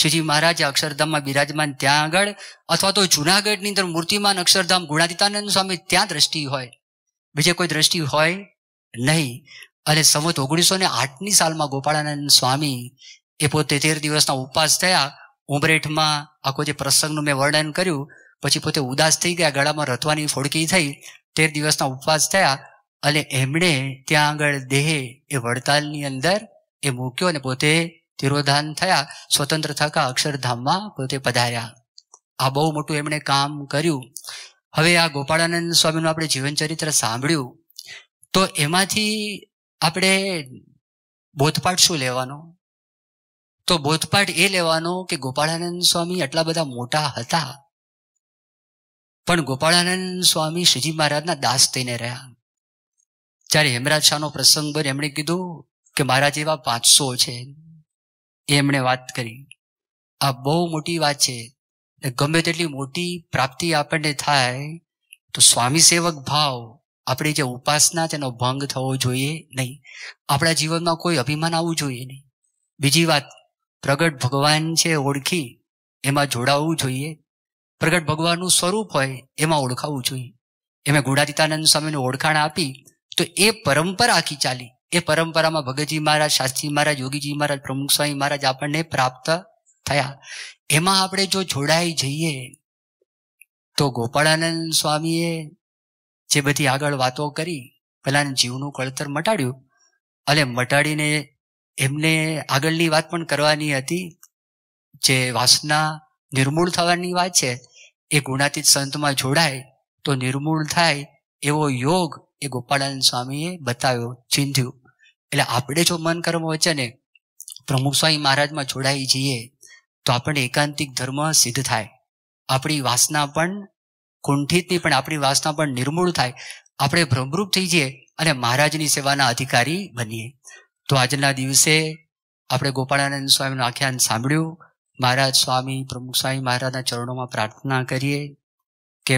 શ્રીજી મહારાજ અક્ષરધામમાં બિરાજમાન ત્યાં આગળ અથવા તો જુનાગઢની અંદર મૂર્તિમાન અક્ષરધામ ગુણાતીતાનંદ સ્વામી ત્યાં દ્રષ્ટિ હોય બીજે કોઈ દ્રષ્ટિ હોય નહીં અને સમત ઓગણીસો ને આઠની સાલમાં ગોપાળાનંદ સ્વામી એ પોતે તેર દિવસના ઉપવાસ થયા ઉમરેઠમાં આખો જે પ્રસંગનું મેં વર્ણન કર્યું પછી પોતે ઉદાસ થઈ ગયા ગળામાં રથવાની ફોડકી થઈ તેર દિવસના ઉપવાસ થયા અને એમણે ત્યાં આગળ દેહ એ વડતાલની અંદર એ મૂક્યો અને પોતે તિરોધાન થયા સ્વતંત્ર થતા અક્ષરધામમાં પોતે પધાર્યા આ બહુ મોટું એમણે કામ કર્યું હવે આ ગોપાળાનંદ સ્વામીનું આપણે જીવનચરિત્ર સાંભળ્યું તો એમાંથી આપણે બોધપાઠ શું લેવાનો તો બોધપાઠ એ લેવાનો કે ગોપાળાનંદ સ્વામી આટલા બધા મોટા હતા પણ ગોપાળાનંદ સ્વામી શ્રીજી મહારાજના દાસ થઈને રહ્યા જ્યારે હેમરાજ શાહનો પ્રસંગ બન એમણે કીધું કે મારા જેવા પાંચસો છે એમણે વાત કરી આ બહુ મોટી વાત છે ગમે તેટલી મોટી પ્રાપ્તિ આપણને થાય તો સ્વામી સેવક ભાવ આપણી જે ઉપાસના તેનો ભંગ થવો જોઈએ નહીં આપણા જીવનમાં કોઈ અભિમાન આવવું જોઈએ નહીં બીજી વાત પ્રગટ ભગવાન છે ઓળખી એમાં જોડાવવું જોઈએ પ્રગટ ભગવાનનું સ્વરૂપ હોય એમાં ઓળખાવવું જોઈએ એમાં ગુણાતીતાનંદ સ્વામીને ઓળખાણ આપી તો એ પરંપરા આખી ચાલી એ પરંપરામાં ભગતજી મહારાજ શાસ્ત્રી મહારાજ યોગીજી મહારાજ પ્રમુખ સ્વામી મહારાજ આપણને પ્રાપ્ત થયા એમાં આપણે જો જોડાઈ જઈએ તો ગોપાળાનંદ સ્વામીએ જે બધી આગળ વાતો કરી પેલા જીવનું કળતર મટાડ્યું અને મટાડીને એમને આગળની વાત પણ કરવાની હતી જે વાસના નિર્મૂળ થવાની વાત છે એ ગુણાતીત સંતમાં જોડાય તો નિર્મૂળ થાય એવો યોગ એ ગોપાળાનંદ સ્વામીએ બતાવ્યો ચીંધ્યું એટલે આપણે જો મન કર્મ વચને પ્રમુખ સ્વામી મહારાજમાં જોડાઈ જઈએ તો આપણને એકાંતિક ધર્મ સિદ્ધ થાય આપણી વાસના પણ કુંઠિત નહીં પણ આપણી વાસના પણ નિર્મૂળ થાય આપણે ભ્રમરૂપ થઈ જઈએ અને મહારાજની સેવાના અધિકારી બનીએ તો આજના દિવસે આપણે ગોપાળાનંદ સ્વામીનું આખ્યાન સાંભળ્યું મહારાજ સ્વામી પ્રમુખ સ્વામી મહારાજના ચરણોમાં પ્રાર્થના કરીએ કે